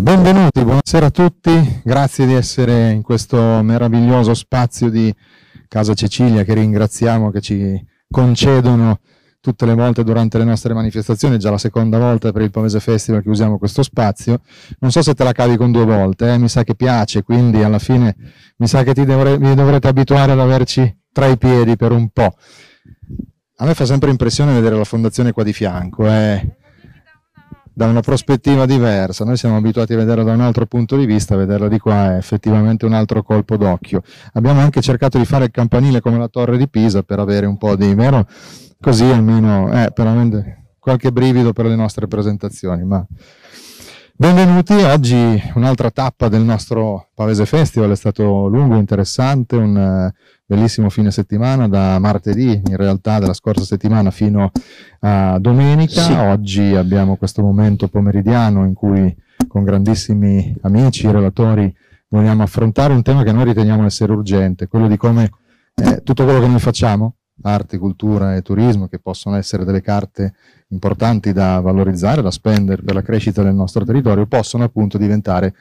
Allora, benvenuti, buonasera a tutti, grazie di essere in questo meraviglioso spazio di Casa Cecilia che ringraziamo, che ci concedono tutte le volte durante le nostre manifestazioni, è già la seconda volta per il Pavese Festival che usiamo questo spazio. Non so se te la cavi con due volte, eh? mi sa che piace, quindi alla fine mi sa che ti dovre- vi dovrete abituare ad averci tra i piedi per un po'. A me fa sempre impressione vedere la fondazione qua di fianco, eh? da una prospettiva diversa. Noi siamo abituati a vederla da un altro punto di vista, vederla di qua è effettivamente un altro colpo d'occhio. Abbiamo anche cercato di fare il campanile come la torre di Pisa per avere un po' di meno, così almeno eh, qualche brivido per le nostre presentazioni. Ma... Benvenuti, oggi un'altra tappa del nostro Pavese Festival, è stato lungo, interessante, un eh, bellissimo fine settimana da martedì, in realtà della scorsa settimana fino a domenica, sì. oggi abbiamo questo momento pomeridiano in cui con grandissimi amici, relatori, vogliamo affrontare un tema che noi riteniamo essere urgente, quello di come eh, tutto quello che noi facciamo arte, cultura e turismo, che possono essere delle carte importanti da valorizzare, da spendere per la crescita del nostro territorio, possono appunto diventare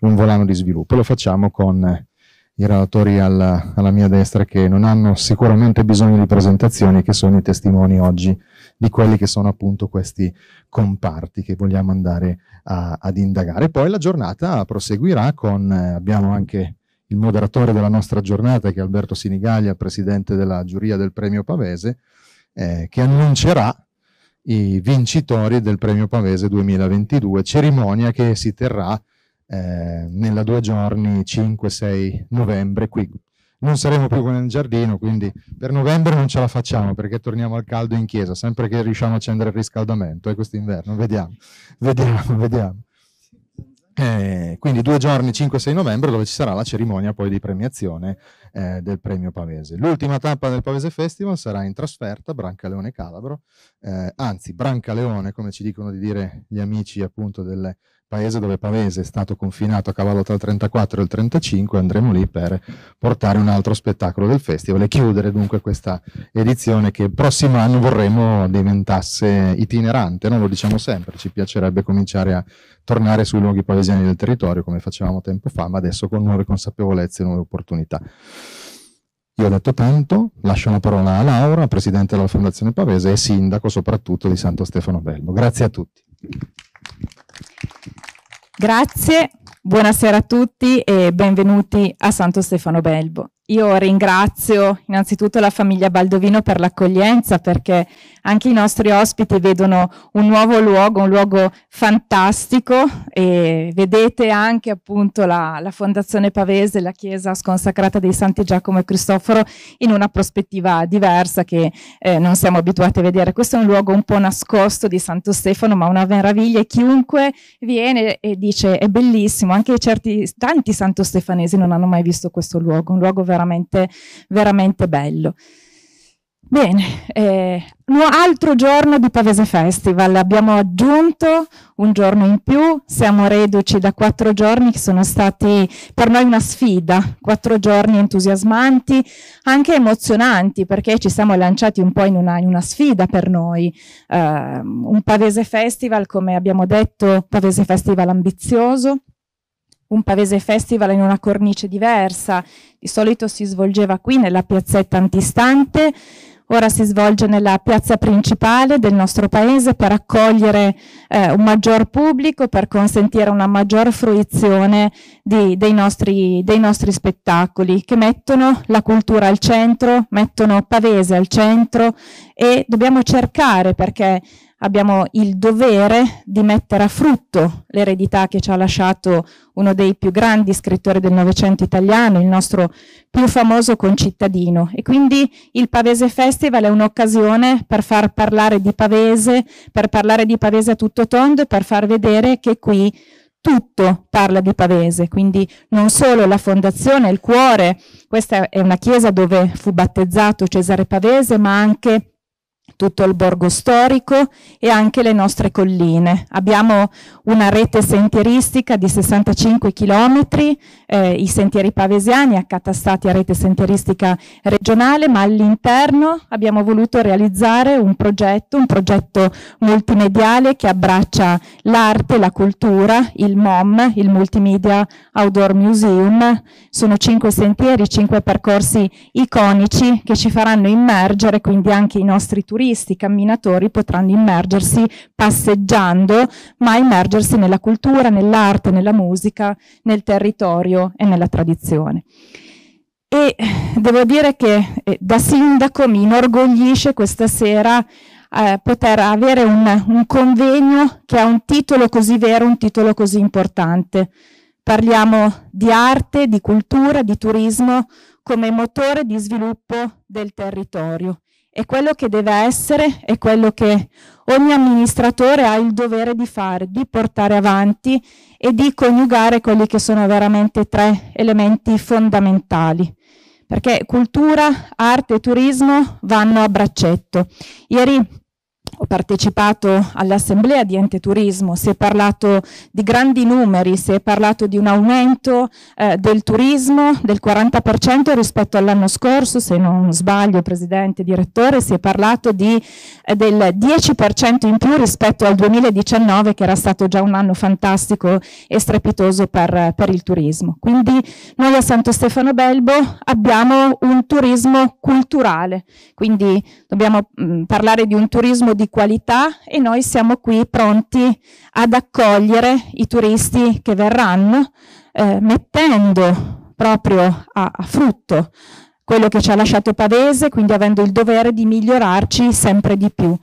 un volano di sviluppo. Lo facciamo con eh, i relatori alla, alla mia destra che non hanno sicuramente bisogno di presentazioni, che sono i testimoni oggi di quelli che sono appunto questi comparti che vogliamo andare a, ad indagare. Poi la giornata proseguirà con, eh, abbiamo anche il moderatore della nostra giornata, che è Alberto Sinigaglia, presidente della giuria del premio Pavese, eh, che annuncerà i vincitori del premio Pavese 2022, cerimonia che si terrà eh, nella due giorni 5-6 novembre qui. Non saremo più con il giardino, quindi per novembre non ce la facciamo perché torniamo al caldo in chiesa, sempre che riusciamo a accendere il riscaldamento, è eh, inverno, vediamo, vediamo, vediamo. Eh, quindi due giorni, 5-6 novembre, dove ci sarà la cerimonia poi di premiazione eh, del premio Pavese. L'ultima tappa del Pavese Festival sarà in trasferta, Brancaleone Calabro, eh, anzi Brancaleone, come ci dicono di dire gli amici appunto delle paese dove Pavese è stato confinato a cavallo tra il 34 e il 35, andremo lì per portare un altro spettacolo del festival e chiudere dunque questa edizione che il prossimo anno vorremmo diventasse itinerante, non lo diciamo sempre, ci piacerebbe cominciare a tornare sui luoghi pavesiani del territorio come facevamo tempo fa, ma adesso con nuove consapevolezze e nuove opportunità. Io ho detto tanto, lascio la parola a Laura, presidente della Fondazione Pavese e sindaco soprattutto di Santo Stefano Belmo. Grazie a tutti. Grazie, buonasera a tutti e benvenuti a Santo Stefano Belbo. Io ringrazio innanzitutto la famiglia Baldovino per l'accoglienza perché anche i nostri ospiti vedono un nuovo luogo, un luogo fantastico e vedete anche appunto la, la Fondazione Pavese, la chiesa sconsacrata dei Santi Giacomo e Cristoforo in una prospettiva diversa che eh, non siamo abituati a vedere. Questo è un luogo un po' nascosto di Santo Stefano ma una meraviglia e chiunque viene e dice è bellissimo, anche certi, tanti stefanesi non hanno mai visto questo luogo, un luogo veramente, veramente bello. Bene, eh, un altro giorno di Pavese Festival, abbiamo aggiunto un giorno in più, siamo reduci da quattro giorni che sono stati per noi una sfida, quattro giorni entusiasmanti, anche emozionanti perché ci siamo lanciati un po' in una, in una sfida per noi, eh, un Pavese Festival come abbiamo detto, Pavese Festival ambizioso, un Pavese Festival in una cornice diversa, di solito si svolgeva qui nella piazzetta antistante, ora si svolge nella piazza principale del nostro paese per accogliere eh, un maggior pubblico, per consentire una maggior fruizione di, dei, nostri, dei nostri spettacoli che mettono la cultura al centro, mettono Pavese al centro e dobbiamo cercare perché abbiamo il dovere di mettere a frutto l'eredità che ci ha lasciato uno dei più grandi scrittori del Novecento italiano, il nostro più famoso concittadino. E quindi il Pavese Festival è un'occasione per far parlare di Pavese, per parlare di Pavese a tutto tondo e per far vedere che qui tutto parla di Pavese, quindi non solo la fondazione, il cuore, questa è una chiesa dove fu battezzato Cesare Pavese, ma anche tutto il borgo storico e anche le nostre colline. Abbiamo una rete sentieristica di 65 chilometri, eh, i sentieri pavesiani accatastati a rete sentieristica regionale, ma all'interno abbiamo voluto realizzare un progetto, un progetto multimediale che abbraccia l'arte, la cultura, il MOM, il Multimedia Outdoor Museum. Sono cinque sentieri, cinque percorsi iconici che ci faranno immergere quindi anche i nostri turisti turisti, camminatori potranno immergersi passeggiando, ma immergersi nella cultura, nell'arte, nella musica, nel territorio e nella tradizione. E devo dire che eh, da sindaco mi inorgoglisce questa sera eh, poter avere un, un convegno che ha un titolo così vero, un titolo così importante. Parliamo di arte, di cultura, di turismo come motore di sviluppo del territorio è quello che deve essere, è quello che ogni amministratore ha il dovere di fare, di portare avanti e di coniugare quelli che sono veramente tre elementi fondamentali. Perché cultura, arte e turismo vanno a braccetto. Ieri ho partecipato all'assemblea di ente turismo, si è parlato di grandi numeri, si è parlato di un aumento eh, del turismo del 40% rispetto all'anno scorso, se non sbaglio presidente, direttore, si è parlato di, eh, del 10% in più rispetto al 2019 che era stato già un anno fantastico e strepitoso per, per il turismo. Quindi noi a Santo Stefano Belbo abbiamo un turismo culturale, quindi dobbiamo mh, mm, parlare di un turismo di qualità e noi siamo qui pronti ad accogliere i turisti che verranno eh, mettendo proprio a, a frutto quello che ci ha lasciato Pavese, quindi avendo il dovere di migliorarci sempre di più.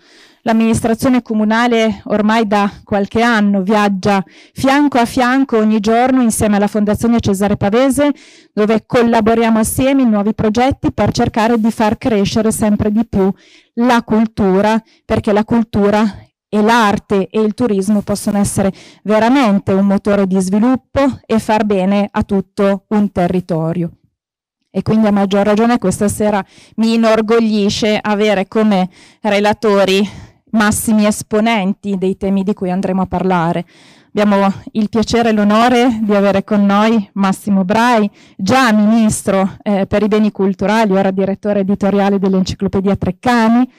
L'amministrazione comunale ormai da qualche anno viaggia fianco a fianco ogni giorno insieme alla Fondazione Cesare Pavese, dove collaboriamo assieme in nuovi progetti per cercare di far crescere sempre di più la cultura, perché la cultura e l'arte e il turismo possono essere veramente un motore di sviluppo e far bene a tutto un territorio. E quindi a maggior ragione questa sera mi inorgoglisce avere come relatori massimi esponenti dei temi di cui andremo a parlare. Abbiamo il piacere e l'onore di avere con noi Massimo Brai, già ministro eh, per i beni culturali, ora direttore editoriale dell'Enciclopedia Treccani,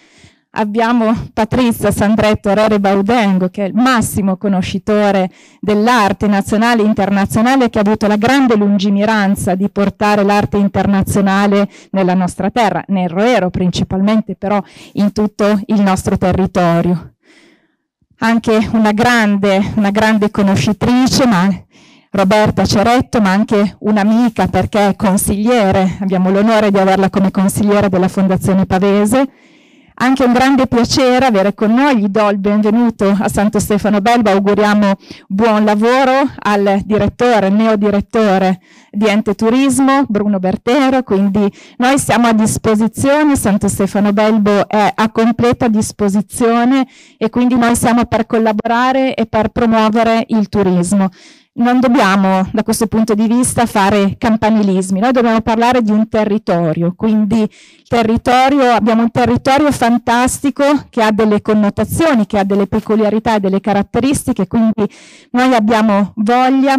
abbiamo Patrizia Sandretto Rere Baudengo, che è il massimo conoscitore dell'arte nazionale e internazionale, che ha avuto la grande lungimiranza di portare l'arte internazionale nella nostra terra, nel Roero principalmente, però in tutto il nostro territorio. Anche una grande, una grande conoscitrice, ma Roberta Ceretto, ma anche un'amica perché è consigliere, abbiamo l'onore di averla come consigliera della Fondazione Pavese, anche un grande piacere avere con noi, gli do il benvenuto a Santo Stefano Belba, auguriamo buon lavoro al direttore, neo direttore di Ente Turismo, Bruno Bertero, quindi noi siamo a disposizione, Santo Stefano Belbo è a completa disposizione e quindi noi siamo per collaborare e per promuovere il turismo non dobbiamo da questo punto di vista fare campanilismi, noi dobbiamo parlare di un territorio, quindi territorio, abbiamo un territorio fantastico che ha delle connotazioni, che ha delle peculiarità e delle caratteristiche, quindi noi abbiamo voglia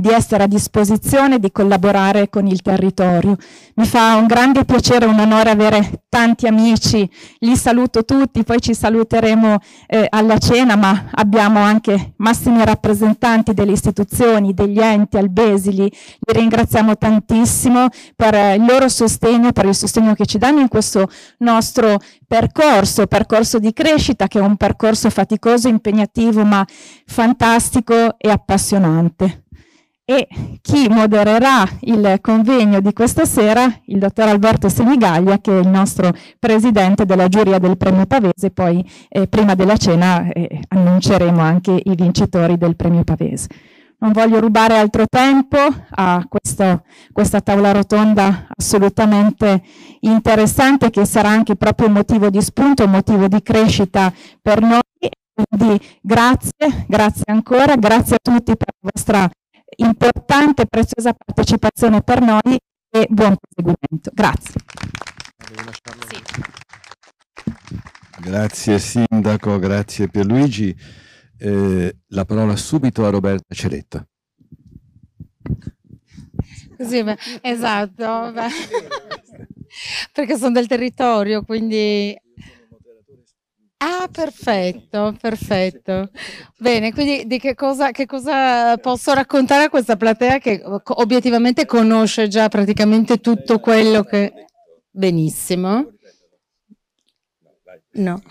di essere a disposizione, e di collaborare con il territorio. Mi fa un grande piacere, e un onore avere tanti amici, li saluto tutti, poi ci saluteremo eh, alla cena, ma abbiamo anche massimi rappresentanti delle istituzioni, degli enti albesili, li ringraziamo tantissimo per eh, il loro sostegno, per il sostegno che ci danno in questo nostro percorso, percorso di crescita che è un percorso faticoso, impegnativo, ma fantastico e appassionante e chi modererà il convegno di questa sera, il dottor Alberto Senigaglia, che è il nostro presidente della giuria del premio Pavese, poi eh, prima della cena eh, annunceremo anche i vincitori del premio Pavese. Non voglio rubare altro tempo a questo, questa tavola rotonda assolutamente interessante che sarà anche proprio motivo di spunto, motivo di crescita per noi quindi grazie, grazie ancora, grazie a tutti per la vostra importante e preziosa partecipazione per noi e buon proseguimento. Grazie. Grazie Sindaco, grazie Pierluigi. Eh, la parola subito a Roberta Ceretta. Sì, beh, esatto, beh. perché sono del territorio, quindi Ah, perfetto, perfetto. Bene, quindi di che cosa, che cosa, posso raccontare a questa platea che obiettivamente conosce già praticamente tutto quello che... Benissimo. No.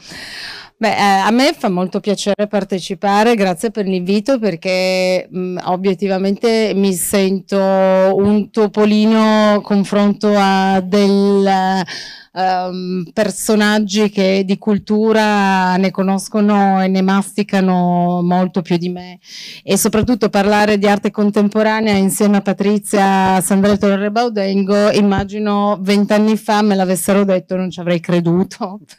Beh, eh, a me fa molto piacere partecipare, grazie per l'invito perché mh, obiettivamente mi sento un topolino confronto a del... Um, personaggi che di cultura ne conoscono e ne masticano molto più di me e soprattutto parlare di arte contemporanea insieme a Patrizia Sandrello Torre Baudengo immagino vent'anni fa me l'avessero detto non ci avrei creduto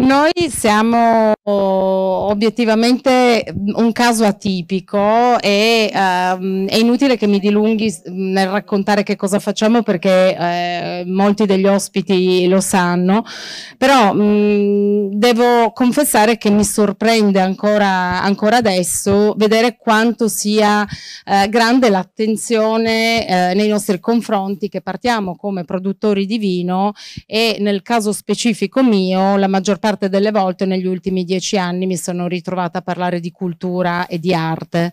Noi siamo oh, obiettivamente mm, un caso atipico e ehm, è inutile che mi dilunghi mm, nel raccontare che cosa facciamo perché eh, molti degli ospiti lo sanno, però mh, mm, devo confessare che mi sorprende ancora, ancora adesso vedere quanto sia eh, grande l'attenzione eh, nei nostri confronti che partiamo come produttori di vino e nel caso specifico mio la maggior parte parte delle volte negli ultimi dieci anni mi sono ritrovata a parlare di cultura e di arte.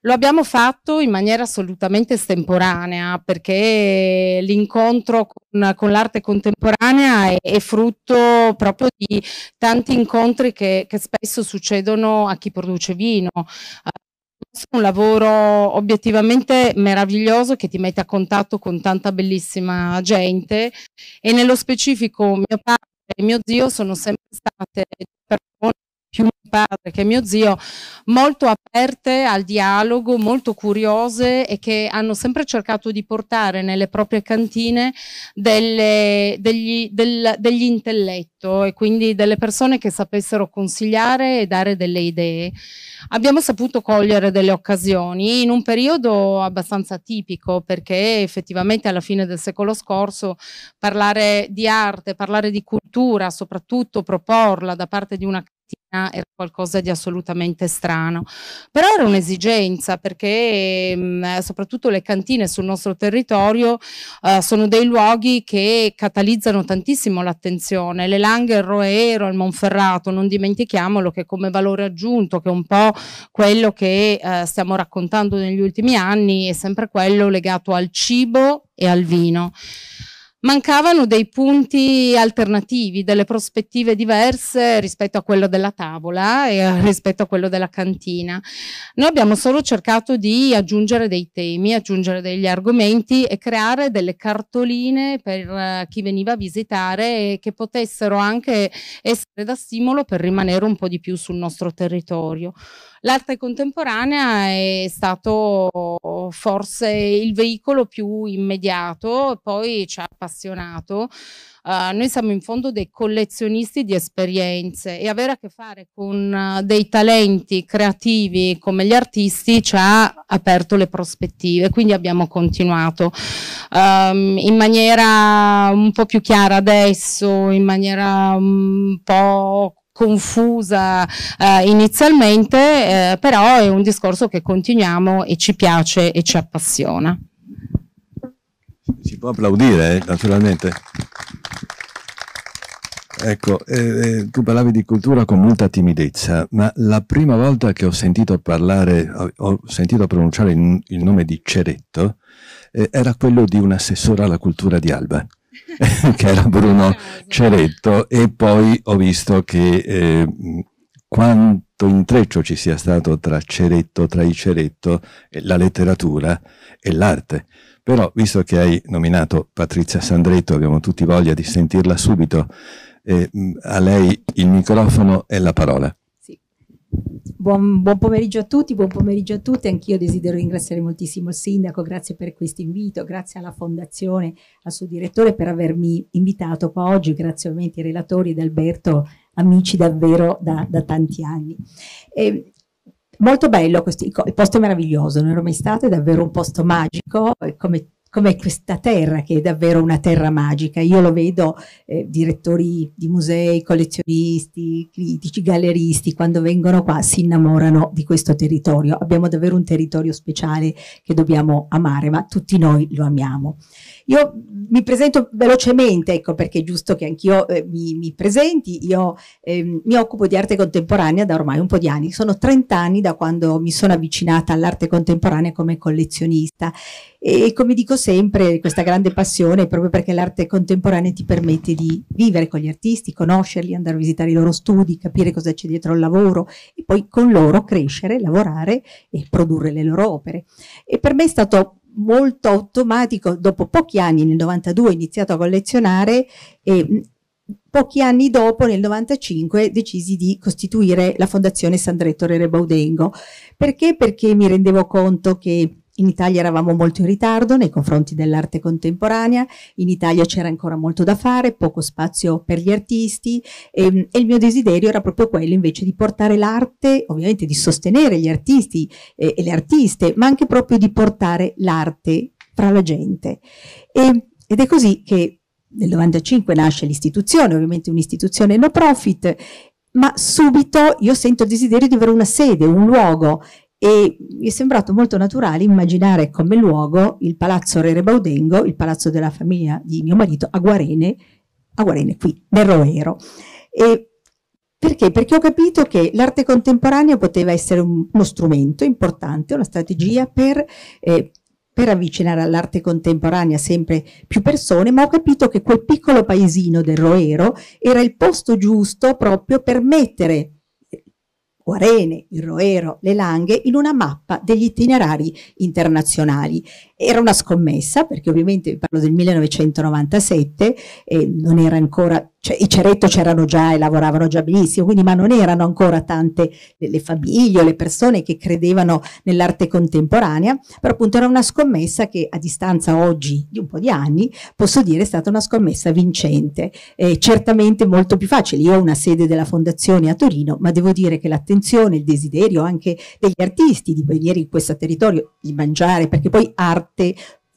Lo abbiamo fatto in maniera assolutamente estemporanea perché l'incontro con, con l'arte contemporanea è, è, frutto proprio di tanti incontri che, che spesso succedono a chi produce vino. Eh, un lavoro obiettivamente meraviglioso che ti mette a contatto con tanta bellissima gente e nello specifico mio padre e mio zio sono sempre state persone più mio padre che mio zio, molto aperte al dialogo, molto curiose e che hanno sempre cercato di portare nelle proprie cantine delle, degli, del, degli intelletto e quindi delle persone che sapessero consigliare e dare delle idee. Abbiamo saputo cogliere delle occasioni in un periodo abbastanza tipico perché effettivamente alla fine del secolo scorso parlare di arte, parlare di cultura, soprattutto proporla da parte di una mattina era qualcosa di assolutamente strano, però era un'esigenza perché mh, mm, eh, soprattutto le cantine sul nostro territorio uh, sono dei luoghi che catalizzano tantissimo l'attenzione, le Langhe, il Roero, il Monferrato, non dimentichiamolo che come valore aggiunto, che è un po' quello che uh, stiamo raccontando negli ultimi anni, è sempre quello legato al cibo e al vino mancavano dei punti alternativi, delle prospettive diverse rispetto a quello della tavola e eh, rispetto a quello della cantina. Noi abbiamo solo cercato di aggiungere dei temi, aggiungere degli argomenti e creare delle cartoline per eh, chi veniva a visitare che potessero anche essere da stimolo per rimanere un po' di più sul nostro territorio. L'arte contemporanea è stato forse il veicolo più immediato, poi ci ha appassionato. Uh, noi siamo in fondo dei collezionisti di esperienze e avere a che fare con eh, dei talenti creativi come gli artisti ci ha aperto le prospettive, quindi abbiamo continuato um, in maniera un po' più chiara adesso, in maniera un po' confusa eh, inizialmente, eh, però è un discorso che continuiamo e ci piace e ci appassiona. Si può applaudire, eh, naturalmente. Ecco, eh, eh tu parlavi di cultura con molta timidezza, ma la prima volta che ho sentito parlare, ho, ho sentito pronunciare il, il, nome di Ceretto, eh, era quello di un assessore alla cultura di Alba. che era Bruno Ceretto, e poi ho visto che eh, quanto intreccio ci sia stato tra Ceretto, tra i Ceretto, la letteratura e l'arte. Però, visto che hai nominato Patrizia Sandretto, abbiamo tutti voglia di sentirla subito, eh, a lei il microfono e la parola. Buon, buon, pomeriggio a tutti, buon pomeriggio a tutte. Anch'io desidero ringraziare moltissimo il sindaco, grazie per questo invito, grazie alla fondazione, al suo direttore per avermi invitato qua oggi, grazie ovviamente ai relatori ed Alberto, amici davvero da, da tanti anni. E, molto bello questo, il posto è meraviglioso, non ero mai stato, è davvero un posto magico, come com'è questa terra che è davvero una terra magica. Io lo vedo eh, direttori di musei, collezionisti, critici, galleristi, quando vengono qua si innamorano di questo territorio. Abbiamo davvero un territorio speciale che dobbiamo amare, ma tutti noi lo amiamo. Io mi presento velocemente, ecco perché è giusto che anch'io eh, mi, mi, presenti. Io eh, mi occupo di arte contemporanea da ormai un po' di anni. Sono 30 anni da quando mi sono avvicinata all'arte contemporanea come collezionista. E, come dico sempre, questa grande passione è proprio perché l'arte contemporanea ti permette di vivere con gli artisti, conoscerli, andare a visitare i loro studi, capire cosa c'è dietro al lavoro e poi con loro crescere, lavorare e produrre le loro opere. E per me è stato molto automatico, dopo pochi anni, nel 92 ho iniziato a collezionare e pochi anni dopo, nel 95, decisi di costituire la Fondazione Sandretto Rere Baudengo. Perché? Perché mi rendevo conto che in Italia eravamo molto in ritardo nei confronti dell'arte contemporanea, in Italia c'era ancora molto da fare, poco spazio per gli artisti e, ehm, e, il mio desiderio era proprio quello invece di portare l'arte, ovviamente di sostenere gli artisti e, eh, e le artiste, ma anche proprio di portare l'arte fra la gente. E, ed è così che nel 95 nasce l'istituzione, ovviamente un'istituzione no profit, ma subito io sento il desiderio di avere una sede, un luogo e mi è sembrato molto naturale immaginare come luogo il palazzo Rere Baudengo, il palazzo della famiglia di mio marito a Guarene, a Guarene qui, nel Roero. E perché? Perché ho capito che l'arte contemporanea poteva essere un, uno strumento importante, una strategia per, eh, per avvicinare all'arte contemporanea sempre più persone, ma ho capito che quel piccolo paesino del Roero era il posto giusto proprio per mettere Guarene, il Roero, le Langhe in una mappa degli itinerari internazionali era una scommessa, perché ovviamente parlo del 1997, e non era ancora, cioè, i Ceretto c'erano già e lavoravano già benissimo, quindi, ma non erano ancora tante le, le famiglie o le persone che credevano nell'arte contemporanea, però appunto era una scommessa che a distanza oggi di un po' di anni, posso dire è stata una scommessa vincente, eh, certamente molto più facile. Io ho una sede della fondazione a Torino, ma devo dire che l'attenzione, il desiderio anche degli artisti di venire in questo territorio, di mangiare, perché poi arte latte,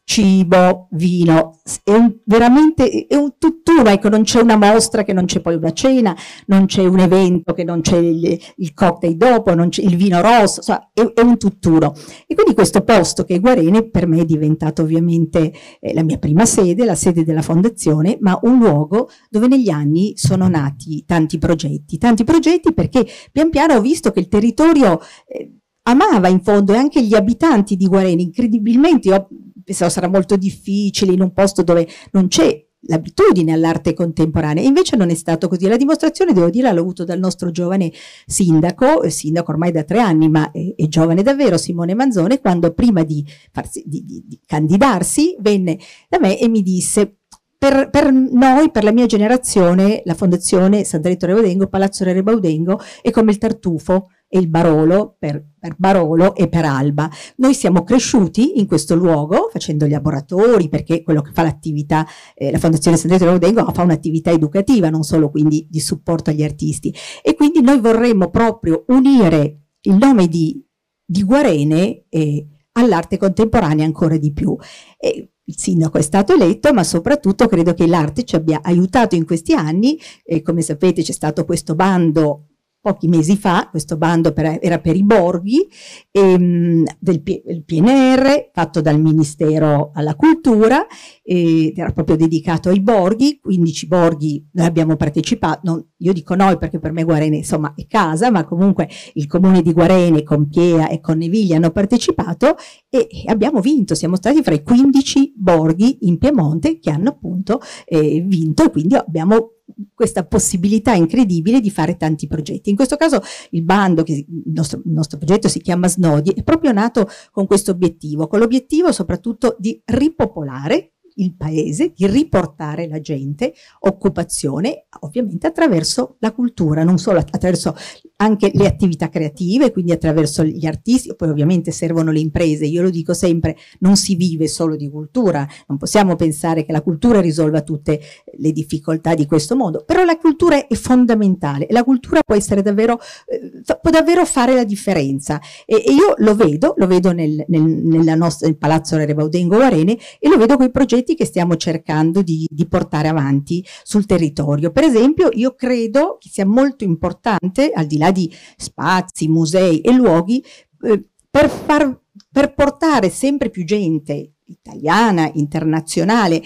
cibo, vino, è un, veramente è un tutt'uno, ecco, non c'è una mostra che non c'è poi una cena, non c'è un evento che non c'è il, il cocktail dopo, non c'è il vino rosso, insomma, è, è, un tutt'uno. E quindi questo posto che è Guarene per me è diventato ovviamente eh, la mia prima sede, la sede della fondazione, ma un luogo dove negli anni sono nati tanti progetti, tanti progetti perché pian piano ho visto che il territorio eh, amava in fondo e anche gli abitanti di Guareni, incredibilmente, io pensavo sarà molto difficile in un posto dove non c'è l'abitudine all'arte contemporanea. Invece non è stato così. La dimostrazione, devo dire, l'ho avuto dal nostro giovane sindaco, eh, sindaco ormai da tre anni, ma è, è giovane davvero, Simone Manzone, quando prima di, farsi, di, di, di candidarsi venne da me e mi disse per, per, noi, per la mia generazione, la Fondazione Sant'Eletto Rebaudengo, Palazzo Rebaudengo è come il tartufo, e il Barolo per, per, Barolo e per Alba. Noi siamo cresciuti in questo luogo facendo gli laboratori perché quello che fa l'attività, eh, la Fondazione San Pietro Rodengo fa un'attività educativa, non solo quindi di supporto agli artisti e quindi noi vorremmo proprio unire il nome di, di Guarene eh, all'arte contemporanea ancora di più. E, il sindaco è stato eletto, ma soprattutto credo che l'arte ci abbia aiutato in questi anni. E come sapete c'è stato questo bando pochi mesi fa, questo bando per, era per i borghi, ehm, del P PNR fatto dal Ministero alla Cultura, ed era proprio dedicato ai borghi, 15 borghi noi abbiamo partecipato, non, io dico noi perché per me Guarene insomma è casa, ma comunque il comune di Guarene, con Compiea e con Neviglia hanno partecipato e abbiamo vinto, siamo stati fra i 15 borghi in Piemonte che hanno appunto eh, vinto e quindi abbiamo questa possibilità incredibile di fare tanti progetti. In questo caso il bando, che il nostro, il nostro progetto si chiama Snodi, è proprio nato con questo obiettivo, con l'obiettivo soprattutto di ripopolare il paese, di riportare la gente, occupazione, ovviamente attraverso la cultura, non solo attraverso anche le attività creative, quindi attraverso gli artisti, poi ovviamente servono le imprese, io lo dico sempre, non si vive solo di cultura, non possiamo pensare che la cultura risolva tutte le difficoltà di questo mondo, però la cultura è fondamentale, la cultura può essere davvero, eh, può davvero fare la differenza e, e io lo vedo, lo vedo nel, nel, nel, nostra, nel Palazzo Rebaudengo Arene e lo vedo con i progetti progetti che stiamo cercando di, di portare avanti sul territorio. Per esempio, io credo che sia molto importante, al di là di spazi, musei e luoghi, eh, per, far, per portare sempre più gente italiana, internazionale,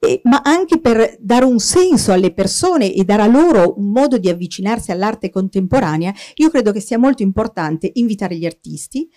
eh, ma anche per dare un senso alle persone e dare a loro un modo di avvicinarsi all'arte contemporanea, io credo che sia molto importante invitare gli artisti,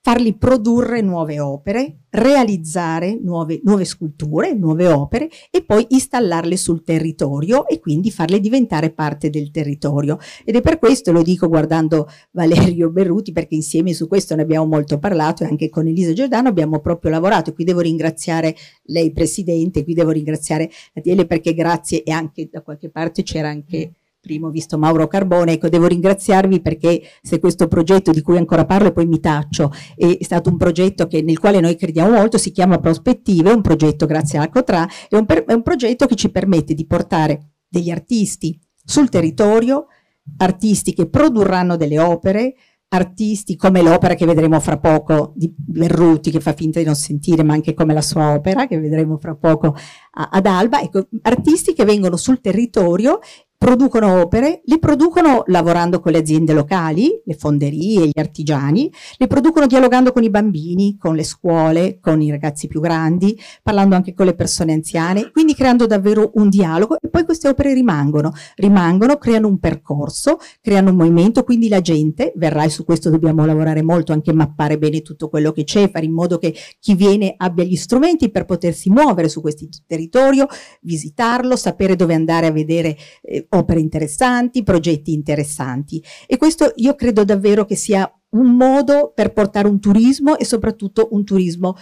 farli produrre nuove opere, realizzare nuove, nuove, sculture, nuove opere e poi installarle sul territorio e quindi farle diventare parte del territorio. Ed è per questo, lo dico guardando Valerio Berruti, perché insieme su questo ne abbiamo molto parlato e anche con Elisa Giordano abbiamo proprio lavorato. Qui devo ringraziare lei Presidente, qui devo ringraziare Adiele perché grazie e anche da qualche parte c'era anche... Mm primo, visto Mauro Carbone, ecco, devo ringraziarvi perché se questo progetto di cui ancora parlo e poi mi taccio, è stato un progetto che, nel quale noi crediamo molto, si chiama Prospettive, è un progetto grazie alla Cotra, è un, per, è un progetto che ci permette di portare degli artisti sul territorio, artisti che produrranno delle opere, artisti come l'opera che vedremo fra poco di Berruti che fa finta di non sentire ma anche come la sua opera che vedremo fra poco a, ad Alba ecco, artisti che vengono sul territorio producono opere, le producono lavorando con le aziende locali, le fonderie, gli artigiani, le producono dialogando con i bambini, con le scuole, con i ragazzi più grandi, parlando anche con le persone anziane, quindi creando davvero un dialogo e poi queste opere rimangono, rimangono, creano un percorso, creano un movimento, quindi la gente verrà e su questo dobbiamo lavorare molto, anche mappare bene tutto quello che c'è, fare in modo che chi viene abbia gli strumenti per potersi muovere su questo territorio, visitarlo, sapere dove andare a vedere eh, opere interessanti, progetti interessanti e questo io credo davvero che sia un modo per portare un turismo e soprattutto un turismo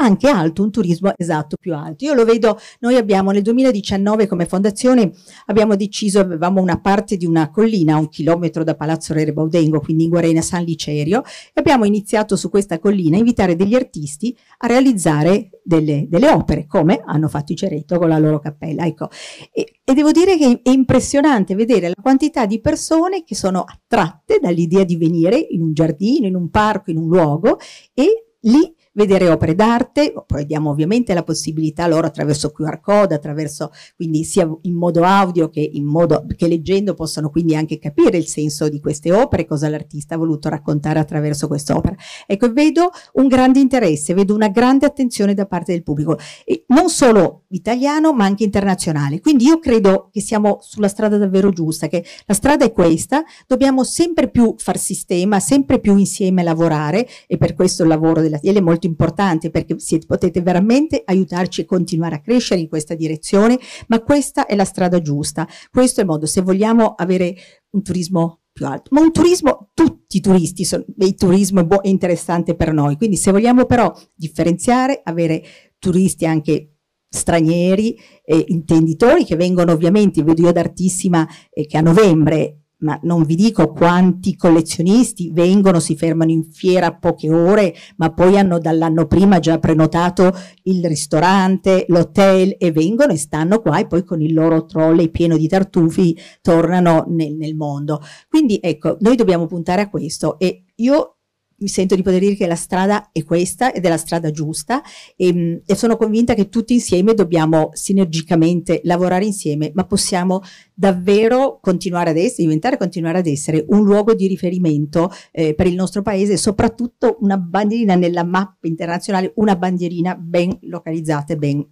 anche alto, un turismo esatto più alto. Io lo vedo, noi abbiamo nel 2019 come fondazione abbiamo deciso, avevamo una parte di una collina, un chilometro da Palazzo Re Baudengo, quindi in Guarena San Licerio, e abbiamo iniziato su questa collina a invitare degli artisti a realizzare delle, delle opere, come hanno fatto i Ceretto con la loro cappella. Ecco. E, e devo dire che è impressionante vedere la quantità di persone che sono attratte dall'idea di venire in un giardino, in un parco, in un luogo e lì vedere opere d'arte, poi diamo ovviamente la possibilità loro attraverso QR code, attraverso quindi sia in modo audio che, in modo, che leggendo possano quindi anche capire il senso di queste opere, cosa l'artista ha voluto raccontare attraverso quest'opera. Ecco, vedo un grande interesse, vedo una grande attenzione da parte del pubblico, e non solo italiano ma anche internazionale. Quindi io credo che siamo sulla strada davvero giusta, che la strada è questa, dobbiamo sempre più far sistema, sempre più insieme lavorare e per questo il lavoro della Tiele è molto molto importante perché siete, potete veramente aiutarci a continuare a crescere in questa direzione, ma questa è la strada giusta, questo è il modo se vogliamo avere un turismo più alto, ma un turismo, tutti i turisti sono, il turismo è interessante per noi, quindi se vogliamo però differenziare, avere turisti anche stranieri, eh, intenditori che vengono ovviamente, vedo io ad Artissima eh, che a novembre ma non vi dico quanti collezionisti vengono, si fermano in fiera poche ore, ma poi hanno dall'anno prima già prenotato il ristorante, l'hotel e vengono e stanno qua e poi con il loro trolley pieno di tartufi tornano nel, nel mondo. Quindi ecco, noi dobbiamo puntare a questo e io mi sento di poter dire che la strada è questa ed è la strada giusta e, ehm, e, sono convinta che tutti insieme dobbiamo sinergicamente lavorare insieme, ma possiamo davvero continuare ad essere, diventare e continuare ad essere un luogo di riferimento eh, per il nostro paese, e soprattutto una bandierina nella mappa internazionale, una bandierina ben localizzata e ben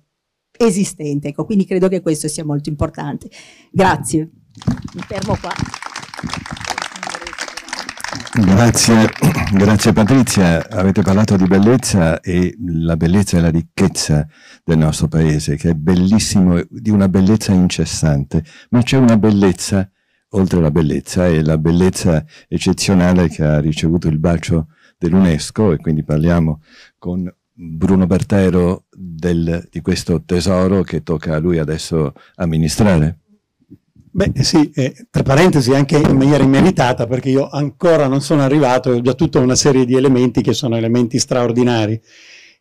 esistente. Ecco, quindi credo che questo sia molto importante. Grazie. Mi fermo qua. Grazie, grazie Patrizia. Avete parlato di bellezza e la bellezza e la ricchezza del nostro paese, che è bellissimo, di una bellezza incessante, ma c'è una bellezza oltre la bellezza e la bellezza eccezionale che ha ricevuto il bacio dell'UNESCO e quindi parliamo con Bruno Bertero del, di questo tesoro che tocca a lui adesso amministrare. Beh sì, eh, tra parentesi anche in maniera immeritata perché io ancora non sono arrivato, e ho già tutta una serie di elementi che sono elementi straordinari.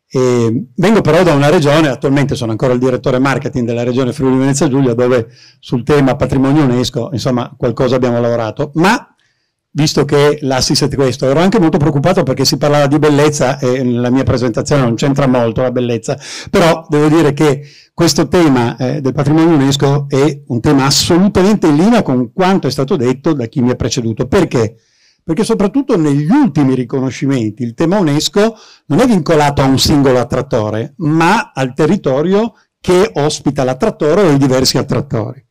E vengo però da una regione, attualmente sono ancora il direttore marketing della regione Friuli Venezia Giulia dove sul tema patrimonio UNESCO insomma qualcosa abbiamo lavorato, ma visto che l'assist è questo. Ero anche molto preoccupato perché si parlava di bellezza e nella mia presentazione non c'entra molto la bellezza, però devo dire che questo tema eh, del patrimonio UNESCO è un tema assolutamente in linea con quanto è stato detto da chi mi ha preceduto. Perché? Perché soprattutto negli ultimi riconoscimenti il tema UNESCO non è vincolato a un singolo attrattore, ma al territorio che ospita l'attrattore o i diversi attrattori.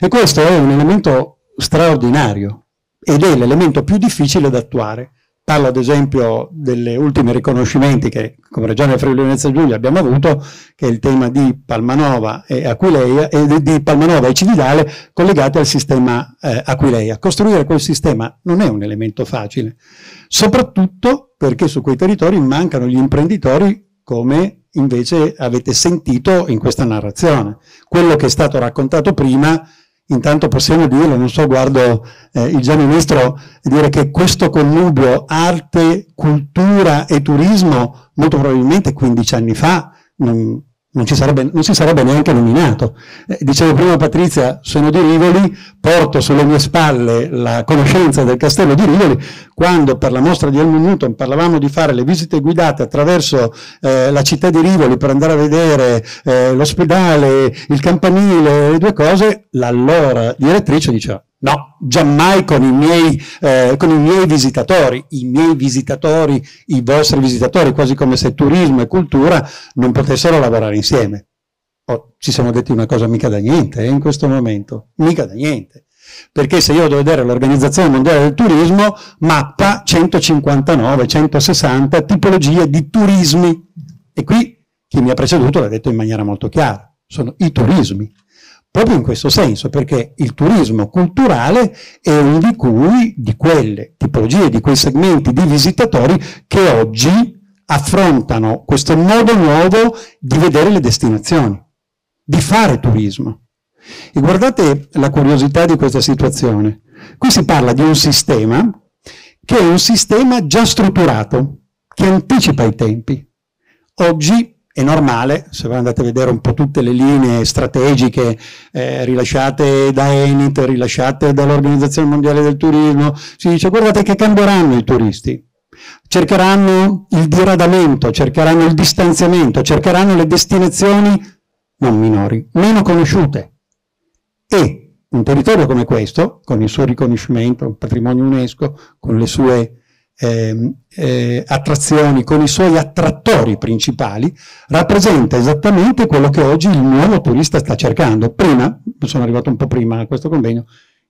E questo è un elemento straordinario ed è l'elemento più difficile da attuare. Parlo ad esempio delle ultime riconoscimenti che come Regione Friuli Venezia Giulia abbiamo avuto, che è il tema di Palmanova e Aquileia, e di Palmanova e Cividale collegati al sistema eh, Aquileia. Costruire quel sistema non è un elemento facile, soprattutto perché su quei territori mancano gli imprenditori come invece avete sentito in questa narrazione. Quello che è stato raccontato prima Intanto possiamo dire, non so, guardo eh, il già ministro, dire che questo connubio arte, cultura e turismo molto probabilmente 15 anni fa non, non, sarebbe, non si sarebbe neanche nominato. Eh, dicevo prima Patrizia, sono di Rivoli, porto sulle mie spalle la conoscenza del castello di Rivoli, quando per la mostra di Helmut Newton parlavamo di fare le visite guidate attraverso eh, la città di Rivoli per andare a vedere eh, l'ospedale, il campanile, le due cose, l'allora direttrice diceva No, giammai con i, miei, eh, con i miei visitatori, i miei visitatori, i vostri visitatori, quasi come se turismo e cultura non potessero lavorare insieme. Oh, ci siamo detti una cosa mica da niente eh, in questo momento, mica da niente. Perché se io vado vedere l'Organizzazione Mondiale del Turismo, mappa 159, 160 tipologie di turismi. E qui chi mi ha preceduto l'ha detto in maniera molto chiara, sono i turismi proprio in questo senso, perché il turismo culturale è uno di cui, di quelle tipologie, di quei segmenti di visitatori che oggi affrontano questo modo nuovo di vedere le destinazioni, di fare turismo. E guardate la curiosità di questa situazione. Qui si parla di un sistema che è un sistema già strutturato, che anticipa i tempi. Oggi è normale, se voi andate a vedere un po' tutte le linee strategiche eh, rilasciate da Enit, rilasciate dall'Organizzazione Mondiale del Turismo, si dice guardate che cambieranno i turisti, cercheranno il diradamento, cercheranno il distanziamento, cercheranno le destinazioni non minori, meno conosciute. E un territorio come questo, con il suo riconoscimento, un patrimonio UNESCO, con le sue eh, eh, attrazioni, con i suoi attrattori principali, rappresenta esattamente quello che oggi il nuovo turista sta cercando. Prima, sono arrivato un po' prima a questo convegno,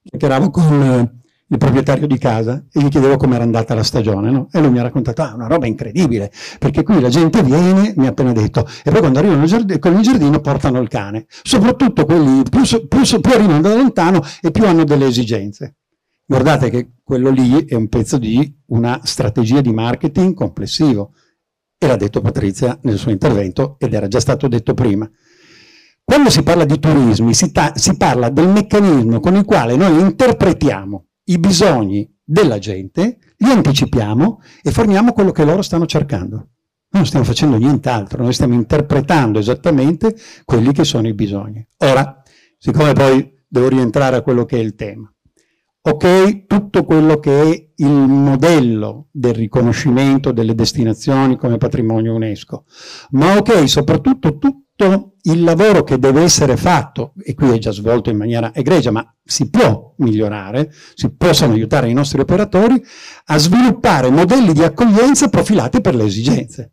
chiacchieravo con eh, il proprietario di casa e gli chiedevo com'era andata la stagione, no? E lui mi ha raccontato, ah, una roba incredibile, perché qui la gente viene, mi ha appena detto, e poi quando arrivano con il giardino portano il cane, soprattutto quelli, più, più, più arrivano da lontano e più hanno delle esigenze. Guardate che quello lì è un pezzo di una strategia di marketing complessivo e l'ha detto Patrizia nel suo intervento ed era già stato detto prima. Quando si parla di turismi si, si parla del meccanismo con il quale noi interpretiamo i bisogni della gente, li anticipiamo e forniamo quello che loro stanno cercando. Noi non stiamo facendo nient'altro, noi stiamo interpretando esattamente quelli che sono i bisogni. Ora, siccome poi devo rientrare a quello che è il tema, ok? Tutto quello che è il modello del riconoscimento delle destinazioni come patrimonio UNESCO, ma ok, soprattutto tutto il lavoro che deve essere fatto, e qui è già svolto in maniera egregia, ma si può migliorare, si possono aiutare i nostri operatori a sviluppare modelli di accoglienza profilati per le esigenze.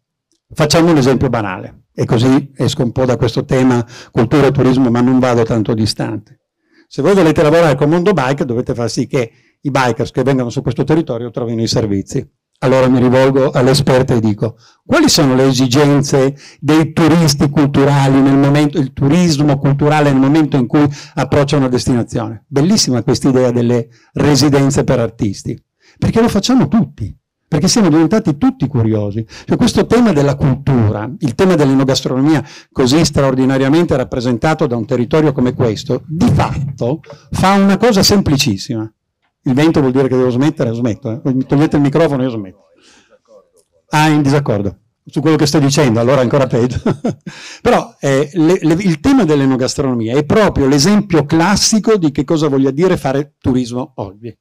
Facciamo un esempio banale, e così esco un po' da questo tema cultura e turismo, ma non vado tanto distante. Se voi volete lavorare con Mondo Bike dovete far sì che i bikers che vengono su questo territorio trovino i servizi. Allora mi rivolgo all'esperta e dico, quali sono le esigenze dei turisti culturali nel momento, il turismo culturale nel momento in cui approccia una destinazione? Bellissima questa idea delle residenze per artisti, perché lo facciamo tutti perché siamo diventati tutti curiosi. Cioè, questo tema della cultura, il tema dell'enogastronomia così straordinariamente rappresentato da un territorio come questo, di fatto fa una cosa semplicissima. Il vento vuol dire che devo smettere, smetto. Eh. Togliete il microfono, e io smetto. Ah, in disaccordo su quello che sto dicendo, allora ancora peggio. Però eh, le, le, il tema dell'enogastronomia è proprio l'esempio classico di che cosa voglia dire fare turismo oggi.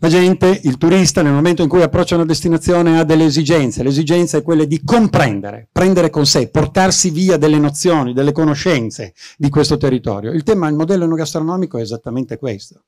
La gente, il turista, nel momento in cui approccia una destinazione ha delle esigenze. L'esigenza è quella di comprendere, prendere con sé, portarsi via delle nozioni, delle conoscenze di questo territorio. Il tema, il modello enogastronomico è esattamente questo.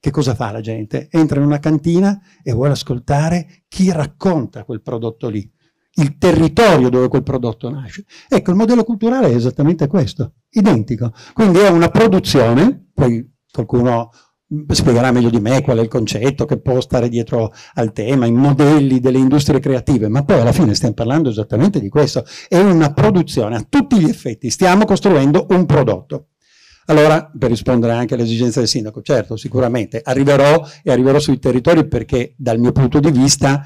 Che cosa fa la gente? Entra in una cantina e vuole ascoltare chi racconta quel prodotto lì, il territorio dove quel prodotto nasce. Ecco, il modello culturale è esattamente questo, identico. Quindi è una produzione, poi qualcuno Mm, spiegherà meglio di me qual è il concetto che può stare dietro al tema, i modelli delle industrie creative, ma poi alla fine stiamo parlando esattamente di questo. È una produzione a tutti gli effetti, stiamo costruendo un prodotto. Allora, per rispondere anche all'esigenza del sindaco, certo, sicuramente arriverò e arriverò sui territori perché dal mio punto di vista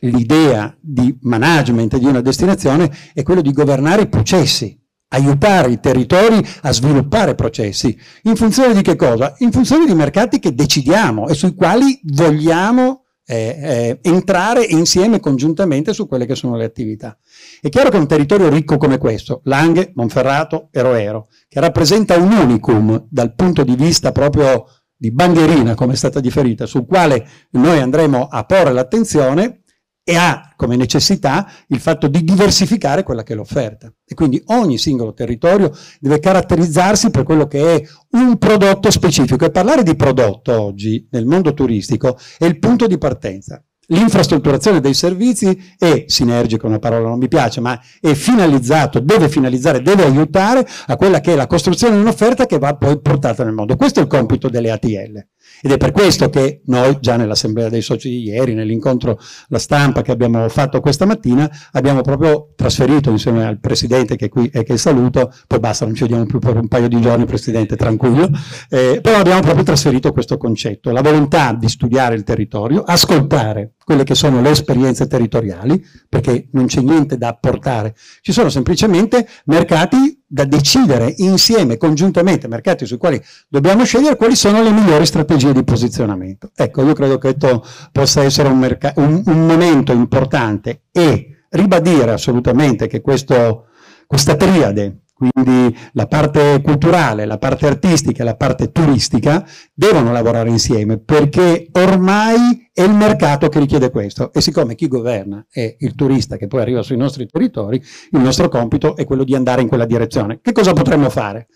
l'idea di management di una destinazione è quello di governare i processi, aiutare i territori a sviluppare processi. In funzione di che cosa? In funzione di mercati che decidiamo e sui quali vogliamo eh, eh, entrare insieme congiuntamente su quelle che sono le attività. È chiaro che un territorio ricco come questo, Langhe, Monferrato e Roero, che rappresenta un unicum dal punto di vista proprio di bangherina, come è stata differita, sul quale noi andremo a porre l'attenzione, e ha come necessità il fatto di diversificare quella che è l'offerta. E quindi ogni singolo territorio deve caratterizzarsi per quello che è un prodotto specifico. E parlare di prodotto oggi nel mondo turistico è il punto di partenza. L'infrastrutturazione dei servizi è sinergico, una parola non mi piace, ma è finalizzato, deve finalizzare, deve aiutare a quella che è la costruzione di un'offerta che va poi portata nel mondo. Questo è il compito delle ATL. Ed è per questo che noi, già nell'assemblea dei soci di ieri, nell'incontro la stampa che abbiamo fatto questa mattina, abbiamo proprio trasferito insieme al Presidente che è qui e che saluto, poi basta, non ci vediamo più per un paio di giorni Presidente, tranquillo, eh, però abbiamo proprio trasferito questo concetto, la volontà di studiare il territorio, ascoltare quelle che sono le esperienze territoriali, perché non c'è niente da apportare, ci sono semplicemente mercati da decidere insieme, congiuntamente, mercati sui quali dobbiamo scegliere quali sono le migliori strategie di posizionamento. Ecco, io credo che questo possa essere un, un, un momento importante e ribadire assolutamente che questo, questa triade quindi la parte culturale, la parte artistica e la parte turistica devono lavorare insieme perché ormai è il mercato che richiede questo e siccome chi governa è il turista che poi arriva sui nostri territori, il nostro compito è quello di andare in quella direzione. Che cosa potremmo fare?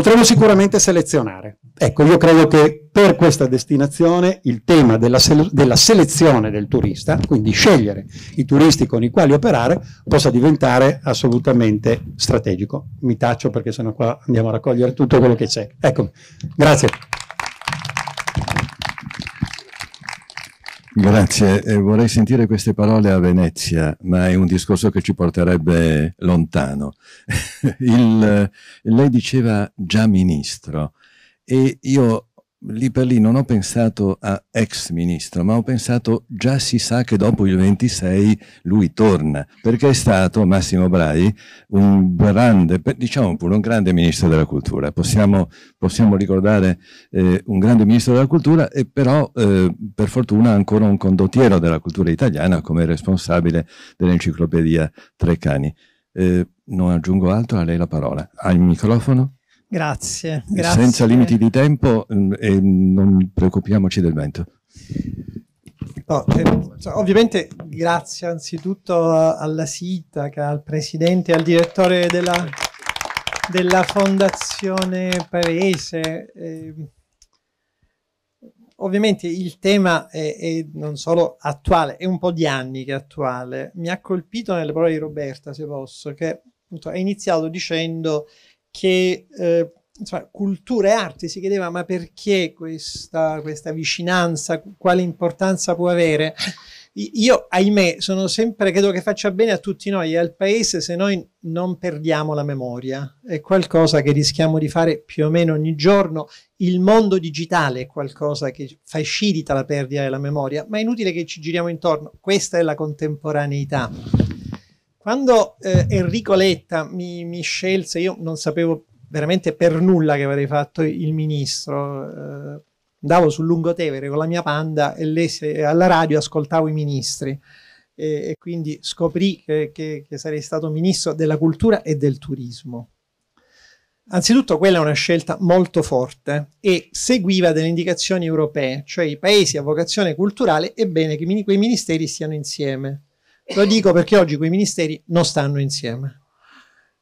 Potremmo sicuramente selezionare. Ecco, io credo che per questa destinazione il tema della, se della, selezione del turista, quindi scegliere i turisti con i quali operare, possa diventare assolutamente strategico. Mi taccio perché sennò qua andiamo a raccogliere tutto quello che c'è. Ecco, grazie. Grazie, eh, vorrei sentire queste parole a Venezia, ma è un discorso che ci porterebbe lontano. Il, lei diceva già ministro e io lì per lì non ho pensato a ex ministro, ma ho pensato già si sa che dopo il 26 lui torna, perché è stato Massimo Brai un grande, diciamo pure un grande ministro della cultura. Possiamo, possiamo ricordare eh, un grande ministro della cultura e però eh, per fortuna ancora un condottiero della cultura italiana come responsabile dell'enciclopedia Treccani. Eh, non aggiungo altro, a lei la parola. Ha il microfono? Grazie, grazie. Senza limiti di tempo mm, e non preoccupiamoci del vento. No, eh, cioè, ovviamente grazie anzitutto alla SITAC, al presidente al direttore della, della Fondazione Parese. Eh, ovviamente il tema è, è, non solo attuale, è un po' di anni che è attuale. Mi ha colpito nelle parole di Roberta, se posso, che appunto, è iniziato dicendo che che eh, insomma, cultura e arte si chiedeva ma perché questa, questa vicinanza, quale importanza può avere? Io, ahimè, sono sempre, credo che faccia bene a tutti noi e al paese se noi non perdiamo la memoria. È qualcosa che rischiamo di fare più o meno ogni giorno. Il mondo digitale è qualcosa che facilita la perdita della memoria, ma è inutile che ci giriamo intorno. Questa è la contemporaneità. Quando eh, Enrico Letta mi, mi, scelse, io non sapevo veramente per nulla che avrei fatto il ministro. Eh, andavo sul lungotevere con la mia panda e lessi, alla radio ascoltavo i ministri e, e quindi scoprì che, che, che, sarei stato ministro della cultura e del turismo. Anzitutto quella è una scelta molto forte e seguiva delle indicazioni europee, cioè i paesi a vocazione culturale è bene che quei ministeri siano insieme. Lo dico perché oggi quei ministeri non stanno insieme.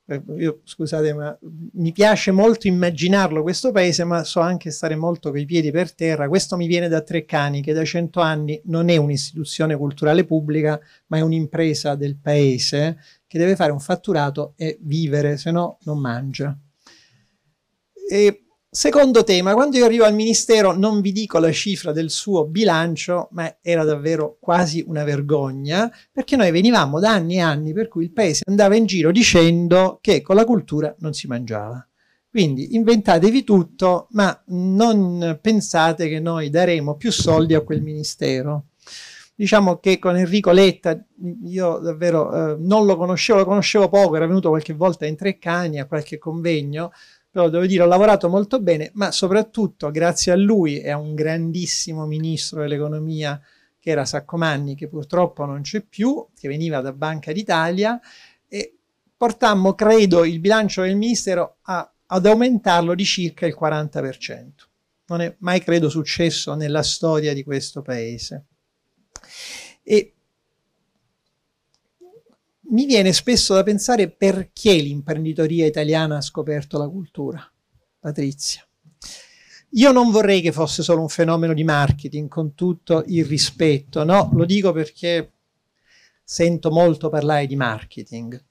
Eh, io, scusate, ma mi piace molto immaginarlo questo paese, ma so anche stare molto coi piedi per terra. Questo mi viene da Treccani, che da cento anni non è un'istituzione culturale pubblica, ma è un'impresa del paese che deve fare un fatturato e vivere, se no non mangia. E Secondo tema, quando io arrivo al ministero non vi dico la cifra del suo bilancio, ma era davvero quasi una vergogna, perché noi venivamo da anni e anni per cui il paese andava in giro dicendo che con la cultura non si mangiava. Quindi inventatevi tutto, ma non pensate che noi daremo più soldi a quel ministero. Diciamo che con Enrico Letta io davvero eh, non lo conoscevo, lo conoscevo poco, era venuto qualche volta in Treccani a qualche convegno, però devo dire ho lavorato molto bene, ma soprattutto grazie a lui e a un grandissimo ministro dell'economia che era Saccomanni, che purtroppo non c'è più, che veniva da Banca d'Italia, e portammo, credo, il bilancio del ministero a, ad aumentarlo di circa il 40%. Non è mai, credo, successo nella storia di questo paese. E mi viene spesso da pensare perché l'imprenditoria italiana ha scoperto la cultura. Patrizia. Io non vorrei che fosse solo un fenomeno di marketing, con tutto il rispetto, no? Lo dico perché sento molto parlare di marketing.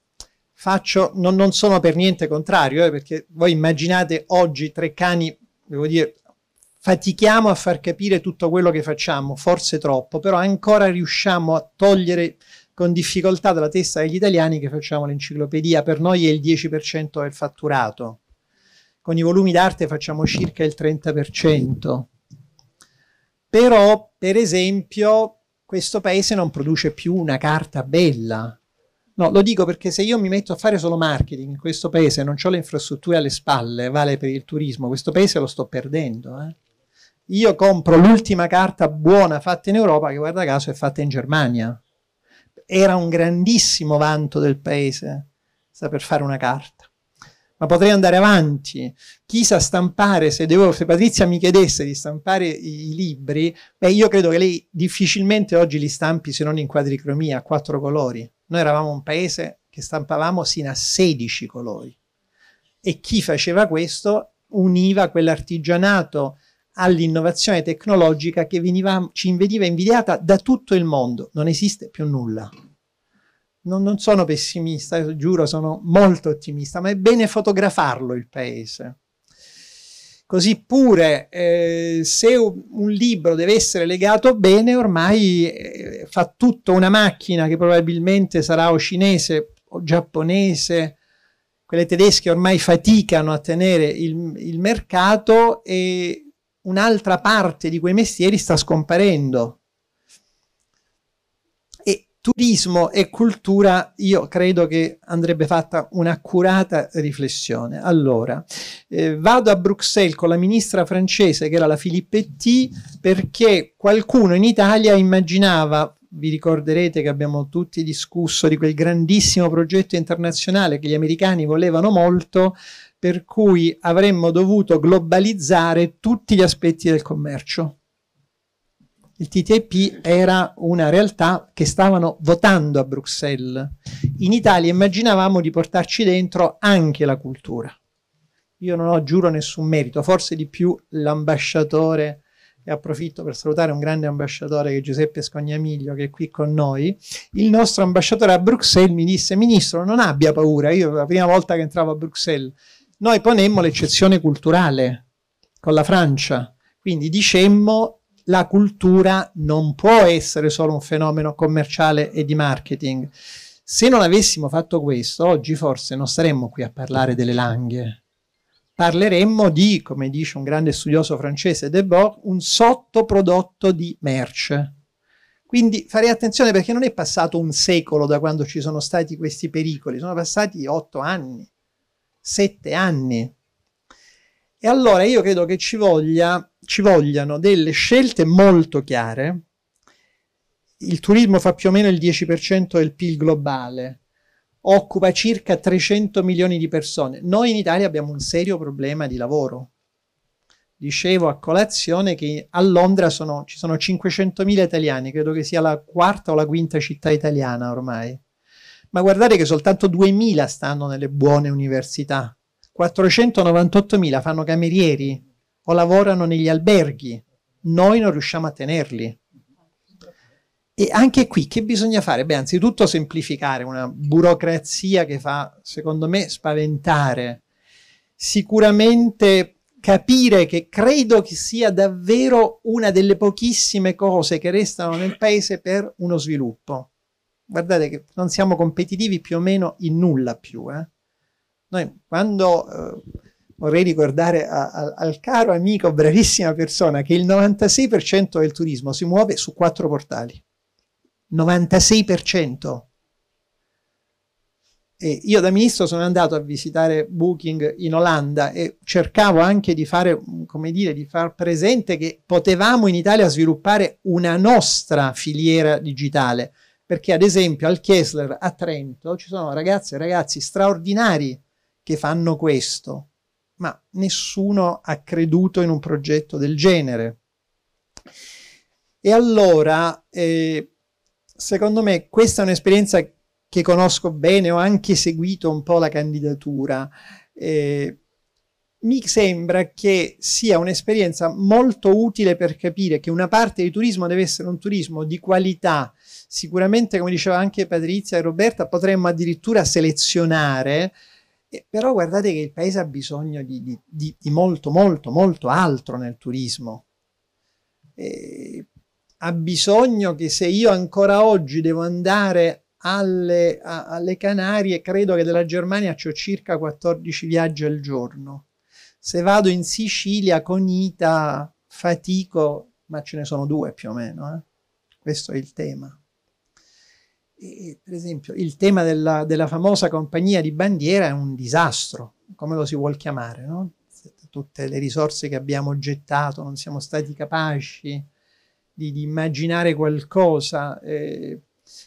Faccio, non, non sono per niente contrario, eh, perché voi immaginate oggi tre cani, devo dire, fatichiamo a far capire tutto quello che facciamo, forse troppo, però ancora riusciamo a togliere con difficoltà dalla testa degli italiani che facciamo l'enciclopedia, per noi è il 10% del fatturato, con i volumi d'arte facciamo circa il 30%, però per esempio questo paese non produce più una carta bella, No, lo dico perché se io mi metto a fare solo marketing in questo paese, non ho le infrastrutture alle spalle, vale per il turismo, questo paese lo sto perdendo. Eh. Io compro l'ultima carta buona fatta in Europa, che guarda caso è fatta in Germania era un grandissimo vanto del paese saper fare una carta. Ma potrei andare avanti. Chi sa stampare, se, devo, se Patrizia mi chiedesse di stampare i, i libri, beh, io credo che lei difficilmente oggi li stampi se non in quadricromia, a quattro colori. Noi eravamo un paese che stampavamo sino a 16 colori. E chi faceva questo univa quell'artigianato all'innovazione tecnologica che veniva, ci veniva invidiata da tutto il mondo. Non esiste più nulla. Non, non sono pessimista, giuro, sono molto ottimista, ma è bene fotografarlo il paese. Così pure eh, se un libro deve essere legato bene, ormai eh, fa tutto una macchina che probabilmente sarà o cinese o giapponese, quelle tedesche ormai faticano a tenere il, il mercato e un'altra parte di quei mestieri sta scomparendo. E turismo e cultura, io credo che andrebbe fatta un'accurata riflessione. Allora, eh, vado a Bruxelles con la ministra francese, che era la Filippetti, perché qualcuno in Italia immaginava vi ricorderete che abbiamo tutti discusso di quel grandissimo progetto internazionale che gli americani volevano molto, per cui avremmo dovuto globalizzare tutti gli aspetti del commercio. Il TTIP era una realtà che stavano votando a Bruxelles. In Italia immaginavamo di portarci dentro anche la cultura. Io non ho, giuro, nessun merito, forse di più l'ambasciatore e approfitto per salutare un grande ambasciatore che è Giuseppe Scognamiglio che è qui con noi, il nostro ambasciatore a Bruxelles mi disse ministro non abbia paura, io la prima volta che entravo a Bruxelles noi ponemmo l'eccezione culturale con la Francia, quindi dicemmo la cultura non può essere solo un fenomeno commerciale e di marketing. Se non avessimo fatto questo, oggi forse non saremmo qui a parlare delle langhe. Parleremmo di, come dice un grande studioso francese Debord, un sottoprodotto di merce. Quindi farei attenzione perché non è passato un secolo da quando ci sono stati questi pericoli, sono passati otto anni sette anni. E allora io credo che ci, voglia, ci vogliano delle scelte molto chiare. Il turismo fa più o meno il 10% del PIL globale, occupa circa 300 milioni di persone. Noi in Italia abbiamo un serio problema di lavoro. Dicevo a colazione che a Londra sono, ci sono 500 mila italiani, credo che sia la quarta o la quinta città italiana ormai. Ma guardate che soltanto 2.000 stanno nelle buone università, 498.000 fanno camerieri o lavorano negli alberghi, noi non riusciamo a tenerli. E anche qui che bisogna fare? Beh, anzitutto semplificare una burocrazia che fa, secondo me, spaventare. Sicuramente capire che credo che sia davvero una delle pochissime cose che restano nel paese per uno sviluppo guardate che non siamo competitivi più o meno in nulla più. Eh? Noi quando eh, vorrei ricordare a, a, al caro amico, bravissima persona, che il 96% del turismo si muove su quattro portali. 96%. E io da ministro sono andato a visitare Booking in Olanda e cercavo anche di fare, come dire, di far presente che potevamo in Italia sviluppare una nostra filiera digitale perché ad esempio al Chiesler a Trento ci sono ragazze e ragazzi straordinari che fanno questo, ma nessuno ha creduto in un progetto del genere. E allora, eh, secondo me, questa è un'esperienza che conosco bene, ho anche seguito un po' la candidatura. Eh, mi sembra che sia un'esperienza molto utile per capire che una parte di turismo deve essere un turismo di qualità, Sicuramente, come diceva anche Patrizia e Roberta, potremmo addirittura selezionare, eh, però guardate che il paese ha bisogno di, di, di molto, molto, molto altro nel turismo. E ha bisogno che se io ancora oggi devo andare alle, a, alle Canarie, credo che della Germania ho circa 14 viaggi al giorno. Se vado in Sicilia con Ita, fatico, ma ce ne sono due più o meno. Eh? Questo è il tema. E, per esempio, il tema della, della, famosa compagnia di bandiera è un disastro, come lo si vuol chiamare, no? Tutte le risorse che abbiamo gettato, non siamo stati capaci di, di immaginare qualcosa. Eh,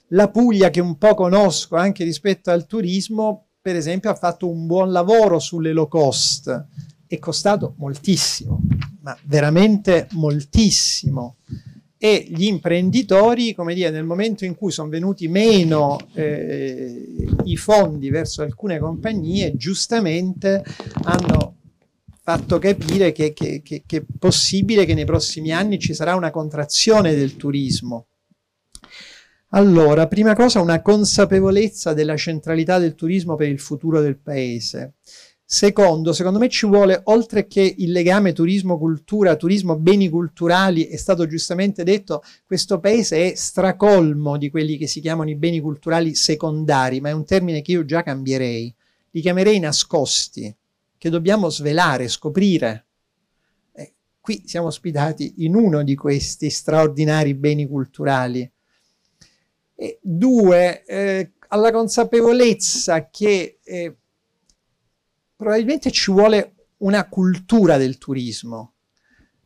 la Puglia, che un po' conosco anche rispetto al turismo, per esempio, ha fatto un buon lavoro sulle low cost. È costato moltissimo, ma veramente moltissimo e gli imprenditori, come dire, nel momento in cui sono venuti meno eh, i fondi verso alcune compagnie, giustamente hanno fatto capire che, che, che, che è possibile che nei prossimi anni ci sarà una contrazione del turismo. Allora, prima cosa una consapevolezza della centralità del turismo per il futuro del paese. Secondo, secondo me ci vuole, oltre che il legame turismo-cultura, turismo-beni culturali, è stato giustamente detto, questo paese è stracolmo di quelli che si chiamano i beni culturali secondari, ma è un termine che io già cambierei. Li chiamerei nascosti, che dobbiamo svelare, scoprire. Eh, qui siamo ospitati in uno di questi straordinari beni culturali. E due, eh, alla consapevolezza che... Eh, Probabilmente ci vuole una cultura del turismo,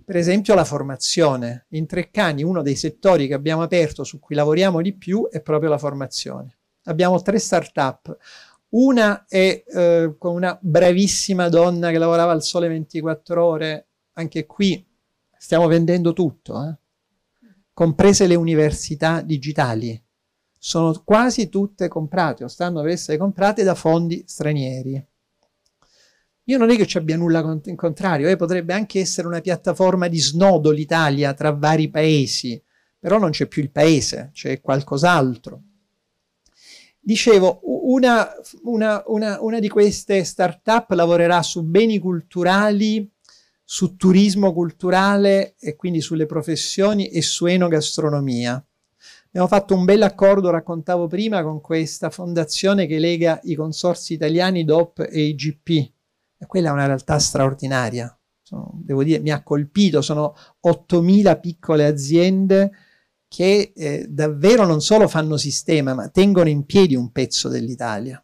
per esempio la formazione. In Treccani uno dei settori che abbiamo aperto, su cui lavoriamo di più, è proprio la formazione. Abbiamo tre start-up. Una è eh, con una bravissima donna che lavorava al sole 24 ore, anche qui stiamo vendendo tutto, eh? comprese le università digitali. Sono quasi tutte comprate o stanno per essere comprate da fondi stranieri. Io non è che ci abbia nulla in contrario, eh, potrebbe anche essere una piattaforma di snodo l'Italia tra vari paesi, però non c'è più il paese, c'è qualcos'altro. Dicevo, una, una, una, una, di queste start-up lavorerà su beni culturali, su turismo culturale e quindi sulle professioni e su enogastronomia. Abbiamo fatto un bel accordo, raccontavo prima, con questa fondazione che lega i consorsi italiani DOP e IGP, e quella è una realtà straordinaria. Sono, devo dire, mi ha colpito, sono 8.000 piccole aziende che eh, davvero non solo fanno sistema, ma tengono in piedi un pezzo dell'Italia.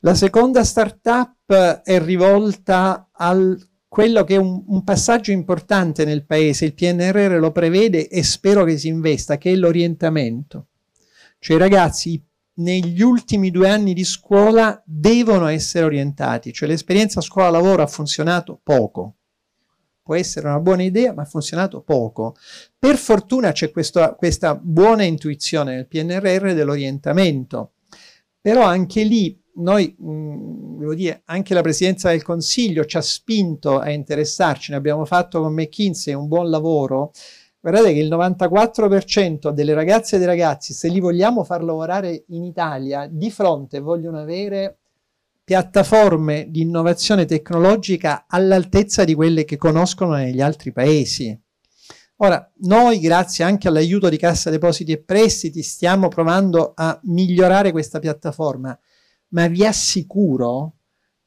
La seconda startup è rivolta a quello che è un, un, passaggio importante nel paese, il PNRR lo prevede e spero che si investa, che è l'orientamento. Cioè ragazzi, i negli ultimi due anni di scuola devono essere orientati, cioè l'esperienza scuola-lavoro ha funzionato poco. Può essere una buona idea, ma ha funzionato poco. Per fortuna c'è questa, questa buona intuizione nel PNRR dell'orientamento, però anche lì noi, mh, mm, devo dire, anche la Presidenza del Consiglio ci ha spinto a interessarci, ne abbiamo fatto con McKinsey un buon lavoro, Guardate che il 94% delle ragazze e dei ragazzi, se li vogliamo far lavorare in Italia, di fronte vogliono avere piattaforme di innovazione tecnologica all'altezza di quelle che conoscono negli altri paesi. Ora, noi, grazie anche all'aiuto di Cassa Depositi e Prestiti, stiamo provando a migliorare questa piattaforma, ma vi assicuro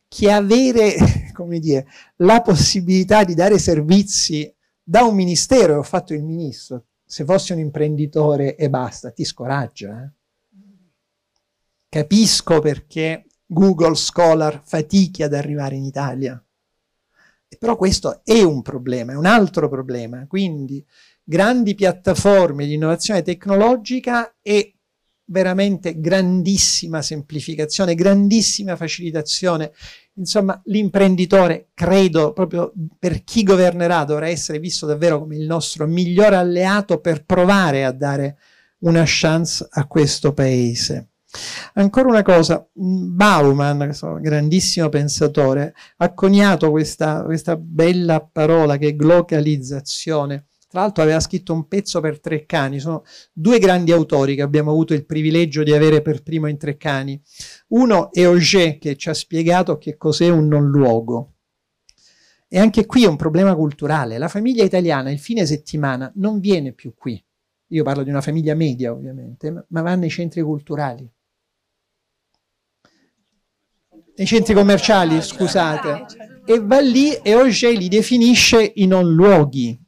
che avere, come dire, la possibilità di dare servizi da un ministero e ho fatto il ministro, se fossi un imprenditore e basta, ti scoraggia. Eh? Capisco perché Google Scholar fatichi ad arrivare in Italia. Però questo è un problema, è un altro problema. Quindi grandi piattaforme di innovazione tecnologica e veramente grandissima semplificazione, grandissima facilitazione Insomma, l'imprenditore, credo, proprio per chi governerà, dovrà essere visto davvero come il nostro migliore alleato per provare a dare una chance a questo paese. Ancora una cosa, mm, Bauman, grandissimo pensatore, ha coniato questa, questa bella parola che è glocalizzazione tra l'altro aveva scritto un pezzo per Tre Cani, sono due grandi autori che abbiamo avuto il privilegio di avere per primo in Tre Cani. Uno è Auger che ci ha spiegato che cos'è un non luogo. E anche qui è un problema culturale. La famiglia italiana il fine settimana non viene più qui. Io parlo di una famiglia media ovviamente, ma va nei centri culturali nei centri commerciali, scusate, e va lì e Auger li definisce i non luoghi.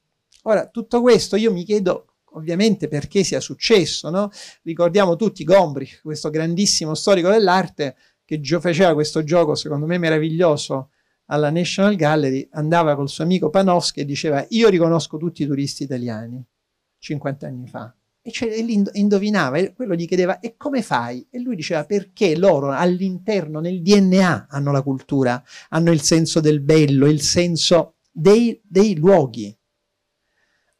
Ora, tutto questo io mi chiedo ovviamente perché sia successo, no? Ricordiamo tutti Gombrich, questo grandissimo storico dell'arte che gio- faceva questo gioco, secondo me meraviglioso, alla National Gallery, andava col suo amico Panofsky e diceva io riconosco tutti i turisti italiani, 50 anni fa. E, cioè, e indovinava, e quello gli chiedeva e come fai? E lui diceva perché loro all'interno, nel DNA, hanno la cultura, hanno il senso del bello, il senso dei, dei luoghi.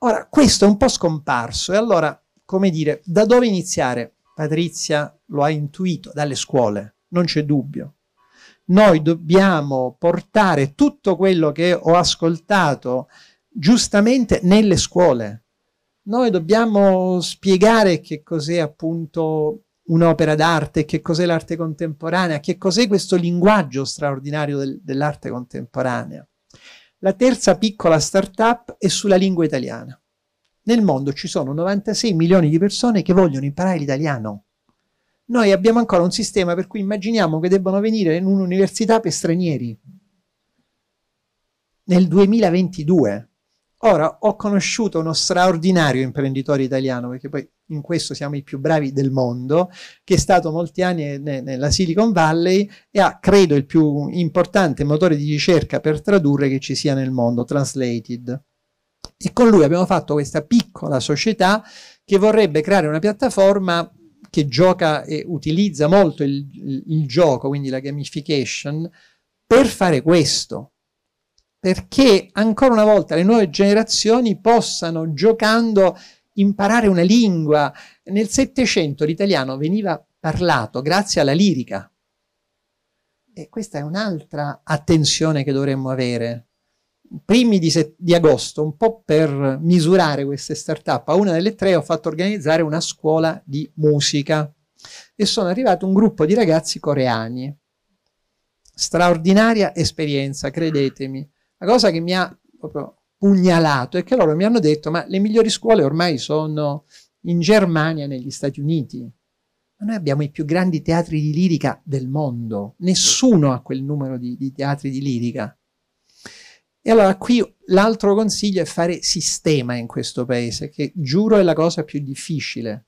Ora, questo è un po' scomparso e allora, come dire, da dove iniziare? Patrizia lo ha intuito, dalle scuole, non c'è dubbio. Noi dobbiamo portare tutto quello che ho ascoltato giustamente nelle scuole. Noi dobbiamo spiegare che cos'è appunto un'opera d'arte, che cos'è l'arte contemporanea, che cos'è questo linguaggio straordinario del, dell'arte contemporanea. La terza piccola startup è sulla lingua italiana. Nel mondo ci sono 96 milioni di persone che vogliono imparare l'italiano. Noi abbiamo ancora un sistema per cui immaginiamo che debbano venire in un'università per stranieri. Nel 2022 Ora, ho conosciuto uno straordinario imprenditore italiano, perché poi in questo siamo i più bravi del mondo, che è stato molti anni nella Silicon Valley e ha, credo, il più importante motore di ricerca per tradurre che ci sia nel mondo, Translated. E con lui abbiamo fatto questa piccola società che vorrebbe creare una piattaforma che gioca e utilizza molto il, il, il gioco, quindi la gamification, per fare questo, perché ancora una volta le nuove generazioni possano, giocando, imparare una lingua. Nel Settecento l'italiano veniva parlato grazie alla lirica. E questa è un'altra attenzione che dovremmo avere. Primi di, se- di agosto, un po' per misurare queste start-up, a una delle tre ho fatto organizzare una scuola di musica e sono arrivato un gruppo di ragazzi coreani. Straordinaria esperienza, credetemi la cosa che mi ha proprio pugnalato è che loro mi hanno detto ma le migliori scuole ormai sono in Germania negli Stati Uniti. Ma noi abbiamo i più grandi teatri di lirica del mondo. Nessuno ha quel numero di, di teatri di lirica. E allora qui l'altro consiglio è fare sistema in questo paese, che giuro è la cosa più difficile.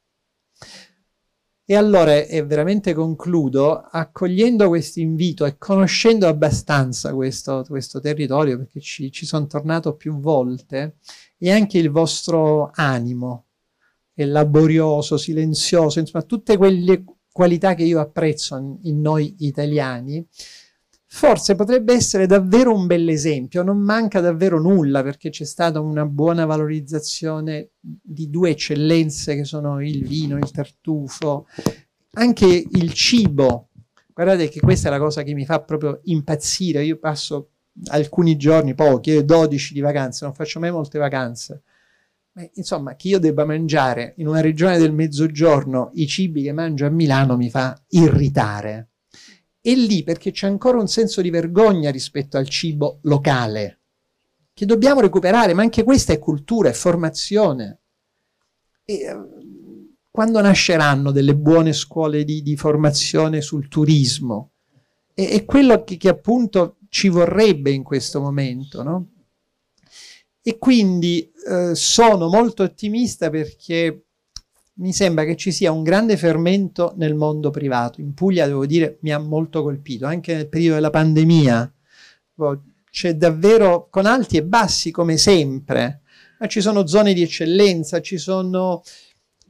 E allora, e veramente concludo, accogliendo questo invito e conoscendo abbastanza questo, questo territorio, perché ci, ci sono tornato più volte, e anche il vostro animo, è laborioso, silenzioso, insomma, tutte quelle qualità che io apprezzo in noi italiani, Forse potrebbe essere davvero un bell'esempio, non manca davvero nulla perché c'è stata una buona valorizzazione di due eccellenze che sono il vino, il tartufo, anche il cibo. Guardate che questa è la cosa che mi fa proprio impazzire, io passo alcuni giorni, pochi, 12 eh, di vacanze, non faccio mai molte vacanze. Ma, insomma, che io debba mangiare in una regione del mezzogiorno i cibi che mangio a Milano mi fa irritare. E lì perché c'è ancora un senso di vergogna rispetto al cibo locale, che dobbiamo recuperare, ma anche questa è cultura, è formazione. E, ehm, quando nasceranno delle buone scuole di, di formazione sul turismo? E, è quello che, che, appunto ci vorrebbe in questo momento, no? E quindi eh, sono molto ottimista perché mi sembra che ci sia un grande fermento nel mondo privato. In Puglia, devo dire, mi ha molto colpito, anche nel periodo della pandemia. C'è davvero con alti e bassi, come sempre, ma ci sono zone di eccellenza, sono...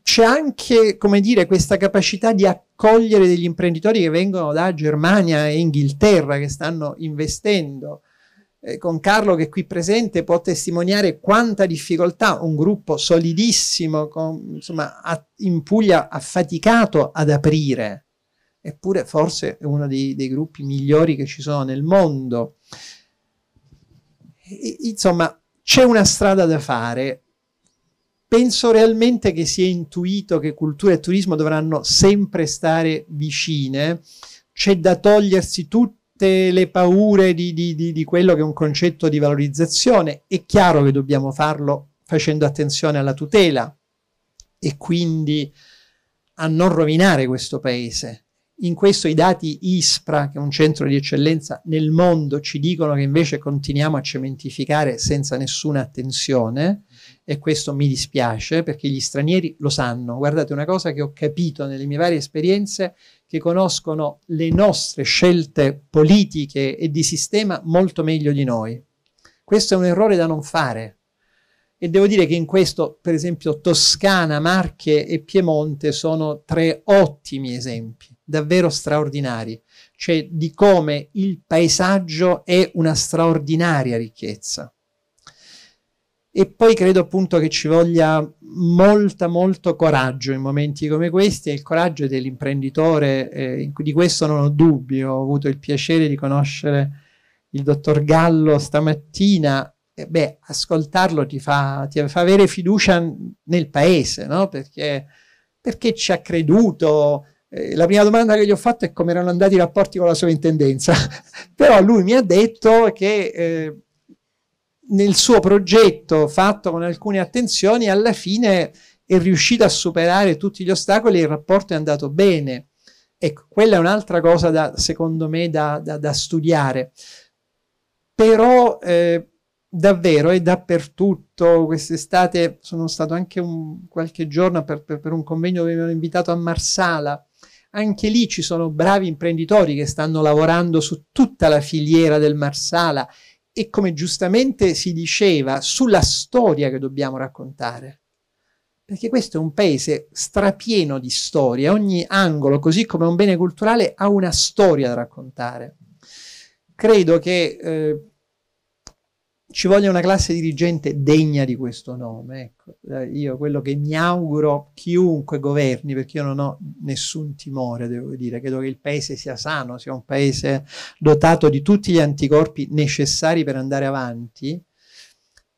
c'è anche, come dire, questa capacità di accogliere degli imprenditori che vengono da Germania e Inghilterra, che stanno investendo eh, con Carlo che è qui presente può testimoniare quanta difficoltà un gruppo solidissimo, con, insomma, a, in Puglia ha faticato ad aprire, eppure forse è uno dei, dei gruppi migliori che ci sono nel mondo. E, insomma, c'è una strada da fare. Penso realmente che si è intuito che cultura e turismo dovranno sempre stare vicine, c'è da togliersi tutto tutte le paure di, di, di, di quello che è un concetto di valorizzazione. È chiaro che dobbiamo farlo facendo attenzione alla tutela e quindi a non rovinare questo paese. In questo i dati ISPRA, che è un centro di eccellenza nel mondo, ci dicono che invece continuiamo a cementificare senza nessuna attenzione e questo mi dispiace perché gli stranieri lo sanno. Guardate, una cosa che ho capito nelle mie varie esperienze che conoscono le nostre scelte politiche e di sistema molto meglio di noi. Questo è un errore da non fare. E devo dire che in questo, per esempio, Toscana, Marche e Piemonte sono tre ottimi esempi, davvero straordinari, cioè di come il paesaggio è una straordinaria ricchezza. E poi credo appunto che ci voglia molta, molto coraggio in momenti come questi, e il coraggio dell'imprenditore, eh, di questo non ho dubbi. Ho avuto il piacere di conoscere il dottor Gallo stamattina. E, beh, ascoltarlo ti fa, ti fa, avere fiducia nel paese, no? Perché, perché ci ha creduto. Eh, la prima domanda che gli ho fatto è come erano andati i rapporti con la sovrintendenza. Però lui mi ha detto che eh, nel suo progetto fatto con alcune attenzioni, alla fine è riuscito a superare tutti gli ostacoli e il rapporto è andato bene. Ecco, quella è un'altra cosa da, secondo me da, da, da studiare. Però eh, davvero è dappertutto. Quest'estate sono stato anche un, qualche giorno per, per, per un convegno dove mi hanno invitato a Marsala. Anche lì ci sono bravi imprenditori che stanno lavorando su tutta la filiera del Marsala e come giustamente si diceva, sulla storia che dobbiamo raccontare. Perché questo è un paese strapieno di storie, ogni angolo, così come un bene culturale, ha una storia da raccontare. Credo che eh, ci voglia una classe dirigente degna di questo nome. Ecco. Eh, io quello che mi auguro chiunque governi, perché io non ho nessun timore, devo dire, credo che il paese sia sano, sia un paese dotato di tutti gli anticorpi necessari per andare avanti,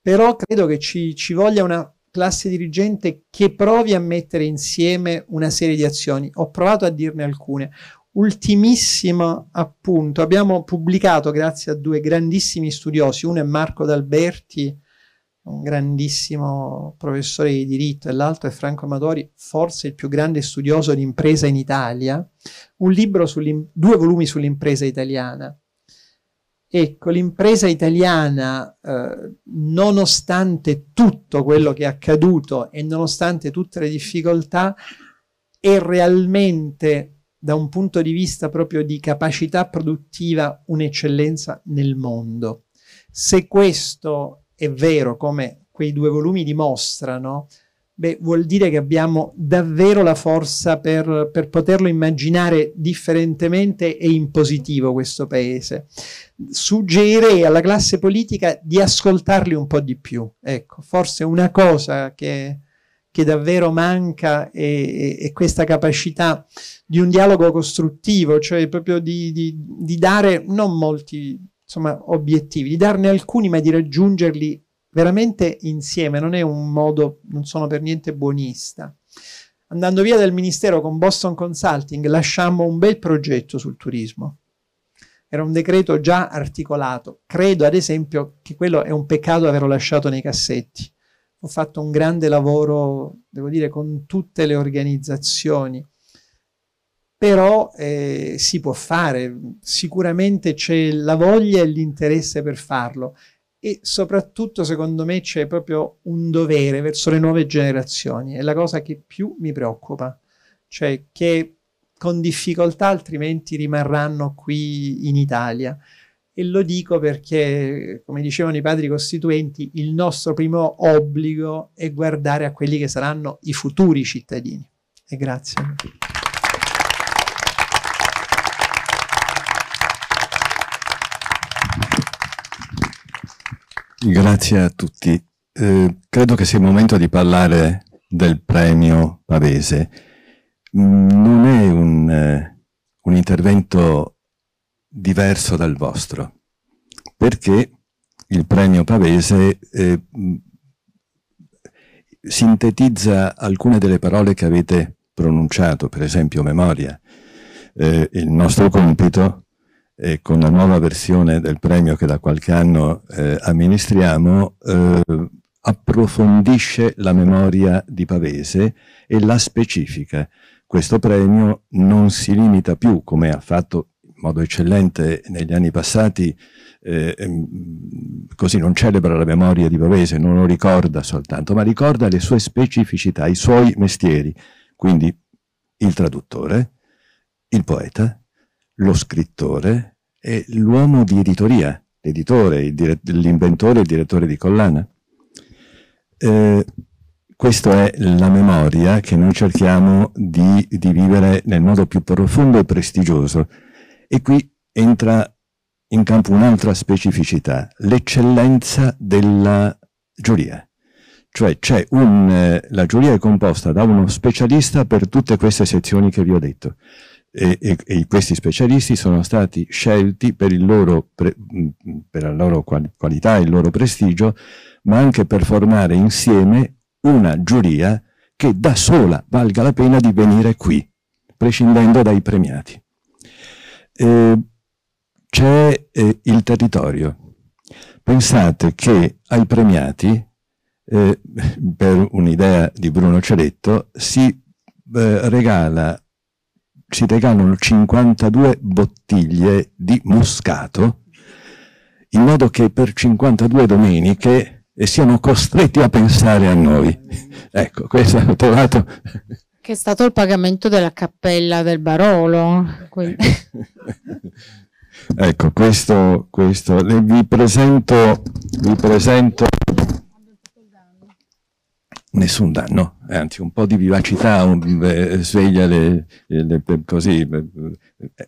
però credo che ci, ci voglia una classe dirigente che provi a mettere insieme una serie di azioni. Ho provato a dirne alcune. Ultimissimo appunto, abbiamo pubblicato grazie a due grandissimi studiosi, uno è Marco D'Alberti, un grandissimo professore di diritto, e l'altro è Franco Amadori, forse il più grande studioso di impresa in Italia, un libro due volumi sull'impresa italiana. Ecco, l'impresa italiana, eh, nonostante tutto quello che è accaduto e nonostante tutte le difficoltà, è realmente da un punto di vista proprio di capacità produttiva un'eccellenza nel mondo. Se questo è vero, come quei due volumi dimostrano, beh, vuol dire che abbiamo davvero la forza per, per, poterlo immaginare differentemente e in positivo questo paese. Suggerirei alla classe politica di ascoltarli un po' di più. Ecco, forse una cosa che che davvero manca è, è questa capacità di un dialogo costruttivo, cioè proprio di, di, di dare non molti insomma, obiettivi, di darne alcuni ma di raggiungerli veramente insieme, non è un modo, non sono per niente buonista. Andando via dal ministero con Boston Consulting lasciamo un bel progetto sul turismo. Era un decreto già articolato. Credo, ad esempio, che quello è un peccato averlo lasciato nei cassetti ho fatto un grande lavoro, devo dire, con tutte le organizzazioni. Però eh, si può fare, sicuramente c'è la voglia e l'interesse per farlo e soprattutto secondo me c'è proprio un dovere verso le nuove generazioni, è la cosa che più mi preoccupa, cioè che con difficoltà altrimenti rimarranno qui in Italia e lo dico perché, come dicevano i padri costituenti, il nostro primo obbligo è guardare a quelli che saranno i futuri cittadini. E grazie. Grazie a tutti. Eh, credo che sia il momento di parlare del premio Pavese. Mm, non è un, eh, un intervento diverso dal vostro, perché il premio Pavese eh, sintetizza alcune delle parole che avete pronunciato, per esempio memoria. Eh, il nostro compito, eh, con la nuova versione del premio che da qualche anno eh, amministriamo, eh, approfondisce la memoria di Pavese e la specifica. Questo premio non si limita più, come ha fatto modo eccellente negli anni passati, eh, ehm, così non celebra la memoria di Pavese, non lo ricorda soltanto, ma ricorda le sue specificità, i suoi mestieri, quindi il traduttore, il poeta, lo scrittore e l'uomo di editoria, l'editore, l'inventore e il direttore di collana. Eh, questa è la memoria che noi cerchiamo di, di vivere nel modo più profondo e prestigioso, e qui entra in campo un'altra specificità, l'eccellenza della giuria. Cioè un, eh, la giuria è composta da uno specialista per tutte queste sezioni che vi ho detto. E, e, e questi specialisti sono stati scelti per, loro pre, mm, mm, per la loro qualità e il loro prestigio, ma anche per formare insieme una giuria che da sola valga la pena di venire qui, prescindendo dai premiati. Eh, c'è eh, il territorio. Pensate che ai premiati, eh, per un'idea di Bruno Ceretto, si, eh, regala, si regalano 52 bottiglie di moscato, in modo che per 52 domeniche e eh, siano costretti a pensare a noi. Ecco, questo ho trovato che è stato il pagamento della cappella del Barolo. ecco, questo, questo. Vi, presento, vi presento... Nessun danno, eh, anzi un po' di vivacità un, eh, sveglia le, le, così, eh,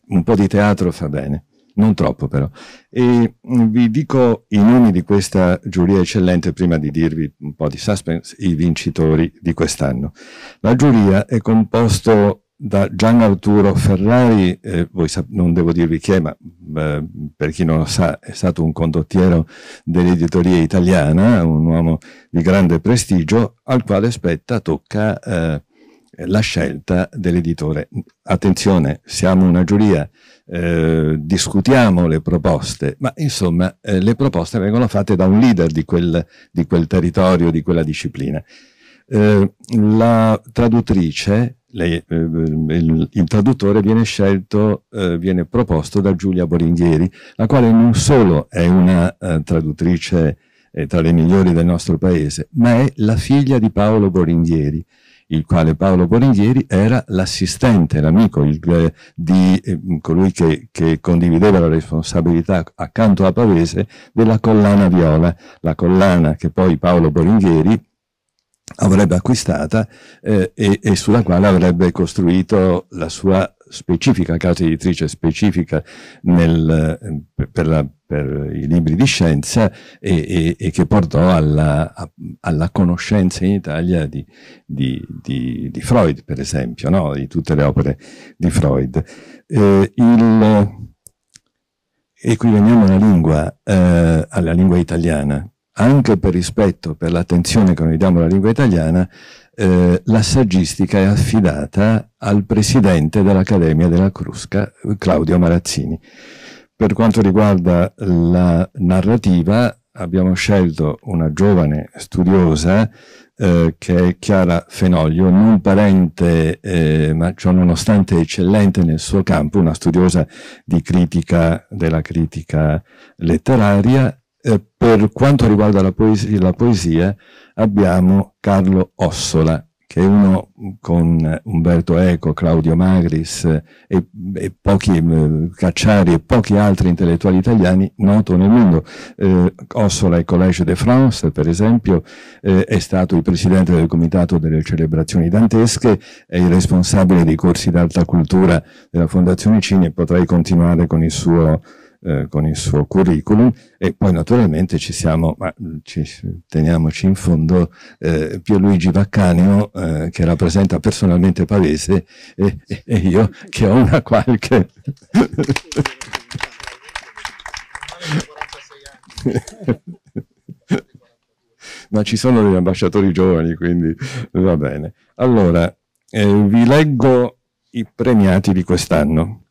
un po' di teatro fa bene non troppo però. E mm, vi dico i nomi di questa giuria eccellente prima di dirvi un po' di suspense, i vincitori di quest'anno. La giuria è composta da Gian Arturo Ferrari, eh, voi non devo dirvi chi è, ma mm, eh, per chi non lo sa è stato un condottiero dell'editoria italiana, un uomo di grande prestigio al quale spetta, tocca... Eh, eh, la scelta dell'editore. Attenzione, siamo una giuria, eh, discutiamo le proposte, ma insomma eh, le proposte vengono fatte da un leader di quel, di quel territorio, di quella disciplina. Eh, la traduttrice, lei, eh, eh, il, il, traduttore viene scelto, viene proposto da Giulia Boringhieri, la quale non solo è una traduttrice tra le migliori del nostro paese, ma è la figlia di Paolo Boringhieri, il quale Paolo Boringhieri era l'assistente, l'amico eh, di eh, colui che, che, condivideva la responsabilità accanto a Pavese della collana viola, la collana che poi Paolo Boringhieri avrebbe acquistata eh, e, e, sulla quale avrebbe costruito la sua specifica, casa editrice specifica nel, eh, per, la, per, i libri di scienza e, e, e che portò alla, alla, conoscenza in Italia di, di, di, di Freud, per esempio, no? di tutte le opere di Freud. Eh, il, e qui veniamo alla lingua, eh, alla lingua italiana, anche per rispetto, per l'attenzione che noi diamo alla lingua italiana, eh, la saggistica è affidata al presidente dell'Accademia della Crusca, Claudio Marazzini. Per quanto riguarda la narrativa, abbiamo scelto una giovane studiosa eh, che è Chiara Fenoglio, non parente eh, ma nonostante eccellente nel suo campo, una studiosa di critica della critica letteraria eh, per quanto riguarda la poesia, la poesia, abbiamo Carlo Ossola, che è uno con Umberto Eco, Claudio Magris eh, e, e pochi eh, Cacciari e pochi altri intellettuali italiani noto nel mondo. Eh, Ossola e Collège de France, per esempio, eh, è stato il presidente del comitato delle celebrazioni dantesche, è il responsabile dei corsi d'alta cultura della Fondazione Cine e potrei continuare con il suo eh, con il suo curriculum e poi naturalmente ci siamo, ma mm, ci, teniamoci in fondo, eh, Pierluigi Vaccanio eh, che rappresenta personalmente Pavese e, e io che ho una qualche... ma ci sono degli ambasciatori giovani, quindi va bene. Allora, eh, vi leggo i premiati di quest'anno,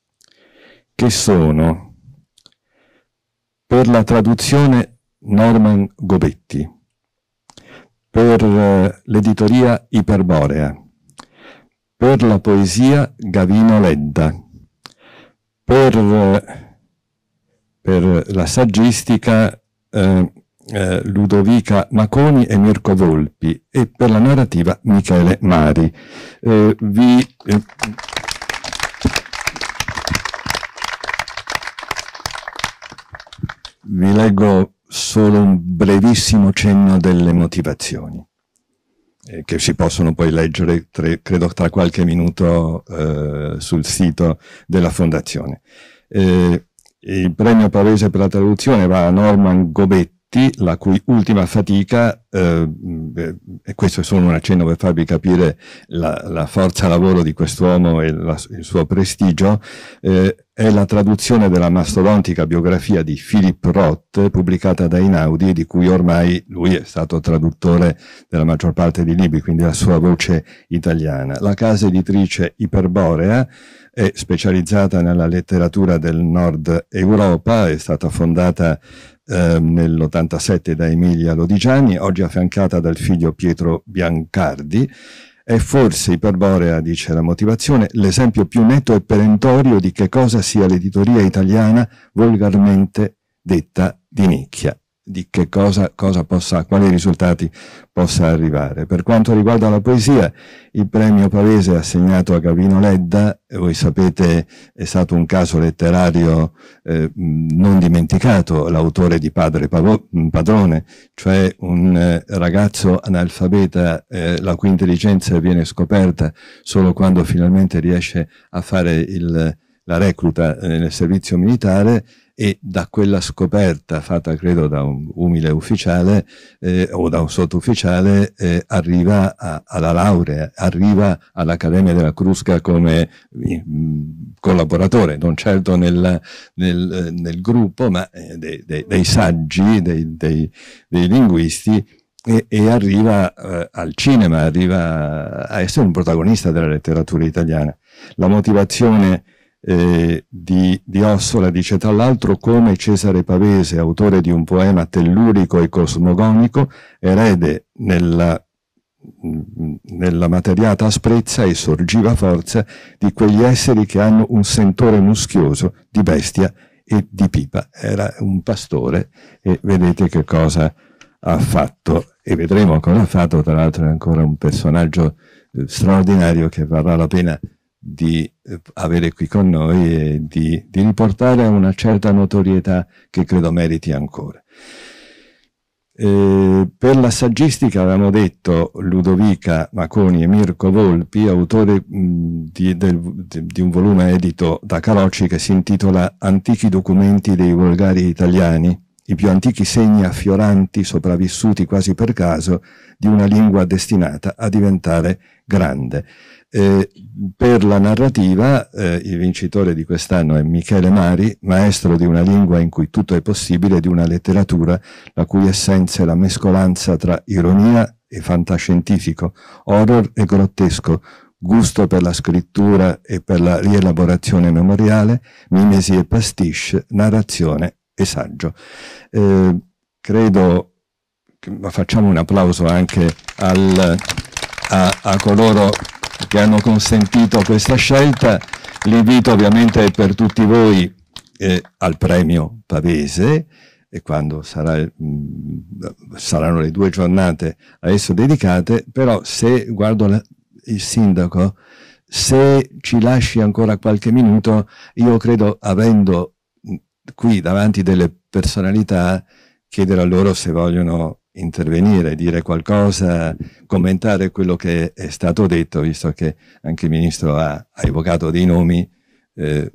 che sono per la traduzione Norman Gobetti, per eh, l'editoria Iperborea, per la poesia Gavino Ledda, per, eh, per la saggistica eh, eh, Ludovica Maconi e Mirko Volpi e per la narrativa Michele Mari. Eh, vi, eh, Vi leggo solo un brevissimo cenno delle motivazioni, eh, che si possono poi leggere, tre, credo, tra qualche minuto eh, sul sito della Fondazione. Eh, il premio Pavese per la traduzione va a Norman Gobetti, Uniti, la cui ultima fatica, eh, eh, e questo è solo un accenno per farvi capire la, la forza lavoro di quest'uomo e la, il suo prestigio, eh, è la traduzione della mastodontica biografia di Philip Roth pubblicata da Inaudi, di cui ormai lui è stato traduttore della maggior parte dei libri, quindi la sua voce italiana. La casa editrice Iperborea è specializzata nella letteratura del nord Europa, è stata fondata Ehm, nell'87 da Emilia Lodigiani, oggi affiancata dal figlio Pietro Biancardi. È forse, iperborea, dice la motivazione, l'esempio più netto e perentorio di che cosa sia l'editoria italiana volgarmente detta di nicchia di che cosa, cosa possa, quali risultati possa arrivare. Per quanto riguarda la poesia, il premio Pavese assegnato a Gavino Ledda, eh, voi sapete, è stato un caso letterario eh, non dimenticato, l'autore di Padre Padrone, cioè un eh, ragazzo analfabeta eh, la cui intelligenza viene scoperta solo quando finalmente riesce a fare il, la recluta eh, nel servizio militare e da quella scoperta fatta credo da un umile ufficiale eh, o da un sottufficiale eh, arriva a, alla laurea, arriva all'Accademia della Crusca come mh, eh, collaboratore, non certo nel, nel, nel gruppo ma eh, dei, dei, dei, saggi, dei, dei linguisti e, e, arriva eh, al cinema, arriva a essere un protagonista della letteratura italiana. La motivazione eh, di, di, Ossola dice tra l'altro come Cesare Pavese, autore di un poema tellurico e cosmogonico, erede nella, mm, nella materiata asprezza e sorgiva forza di quegli esseri che hanno un sentore muschioso di bestia e di pipa. Era un pastore e vedete che cosa ha fatto e vedremo cosa ha fatto, tra l'altro è ancora un personaggio eh, straordinario che varrà la pena di eh, avere qui con noi e di, di riportare a una certa notorietà che credo meriti ancora. Eh, per la saggistica avevamo detto Ludovica Maconi e Mirko Volpi, autore mh, di, del, di, un volume edito da Carocci che si intitola Antichi documenti dei volgari italiani, i più antichi segni affioranti sopravvissuti quasi per caso di una lingua destinata a diventare grande. Eh, per la narrativa eh, il vincitore di quest'anno è Michele Mari, maestro di una lingua in cui tutto è possibile, di una letteratura la cui essenza è la mescolanza tra ironia e fantascientifico, horror e grottesco, gusto per la scrittura e per la rielaborazione memoriale, mimesi e pastiche, narrazione e saggio. Eh, credo, facciamo un applauso anche al, a, a coloro che hanno consentito questa scelta. L'invito ovviamente è per tutti voi eh, al premio Pavese e quando sarà, mh, mm, saranno le due giornate a esso dedicate, però se guardo la, il sindaco, se ci lasci ancora qualche minuto, io credo avendo mm, qui davanti delle personalità chiedere a loro se vogliono intervenire, dire qualcosa, commentare quello che è stato detto, visto che anche il Ministro ha, ha evocato dei nomi, eh,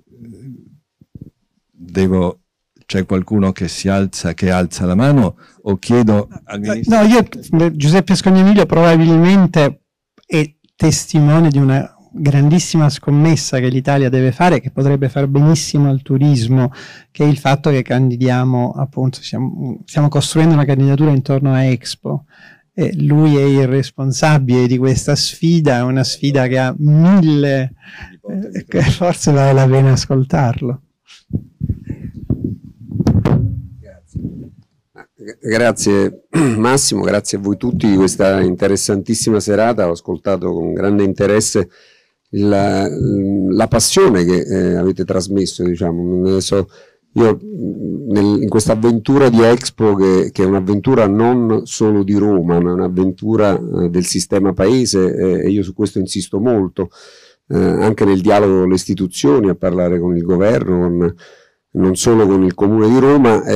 devo c'è qualcuno che si alza, che alza la mano o chiedo al ah, ministro? No, io Giuseppe Scognamiglio probabilmente è testimone di una grandissima scommessa che l'Italia deve fare, che potrebbe far benissimo al turismo, che è il fatto che candidiamo, appunto, stiamo, stiamo costruendo una candidatura intorno a Expo. E lui è il responsabile di questa sfida, è una sfida che ha mille, eh, forse vale la pena ascoltarlo. Grazie eh, Massimo, grazie a voi tutti di questa interessantissima serata, ho ascoltato con grande interesse la, la passione che eh, avete trasmesso, diciamo. Adesso io mm, nel, in questa avventura di Expo, che, che, è un'avventura non solo di Roma, ma un'avventura eh, del sistema paese, eh, e io su questo insisto molto, eh, anche nel dialogo con le istituzioni, a parlare con il governo, con non solo con il Comune di Roma eh,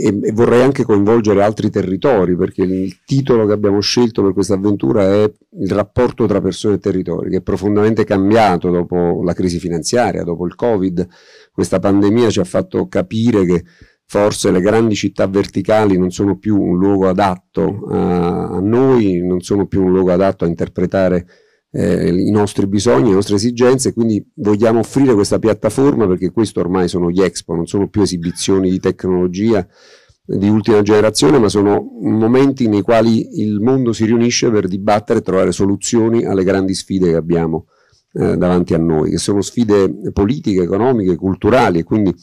e, e, vorrei anche coinvolgere altri territori perché il titolo che abbiamo scelto per questa avventura è il rapporto tra persone e territori che è profondamente cambiato dopo la crisi finanziaria, dopo il Covid, questa pandemia ci ha fatto capire che forse le grandi città verticali non sono più un luogo adatto a, a noi, non sono più un luogo adatto a interpretare eh, i nostri bisogni, le nostre esigenze, quindi vogliamo offrire questa piattaforma perché questo ormai sono gli expo, non sono più esibizioni di tecnologia eh, di ultima generazione, ma sono momenti nei quali il mondo si riunisce per dibattere e trovare soluzioni alle grandi sfide che abbiamo eh, davanti a noi, che sono sfide politiche, economiche, culturali e quindi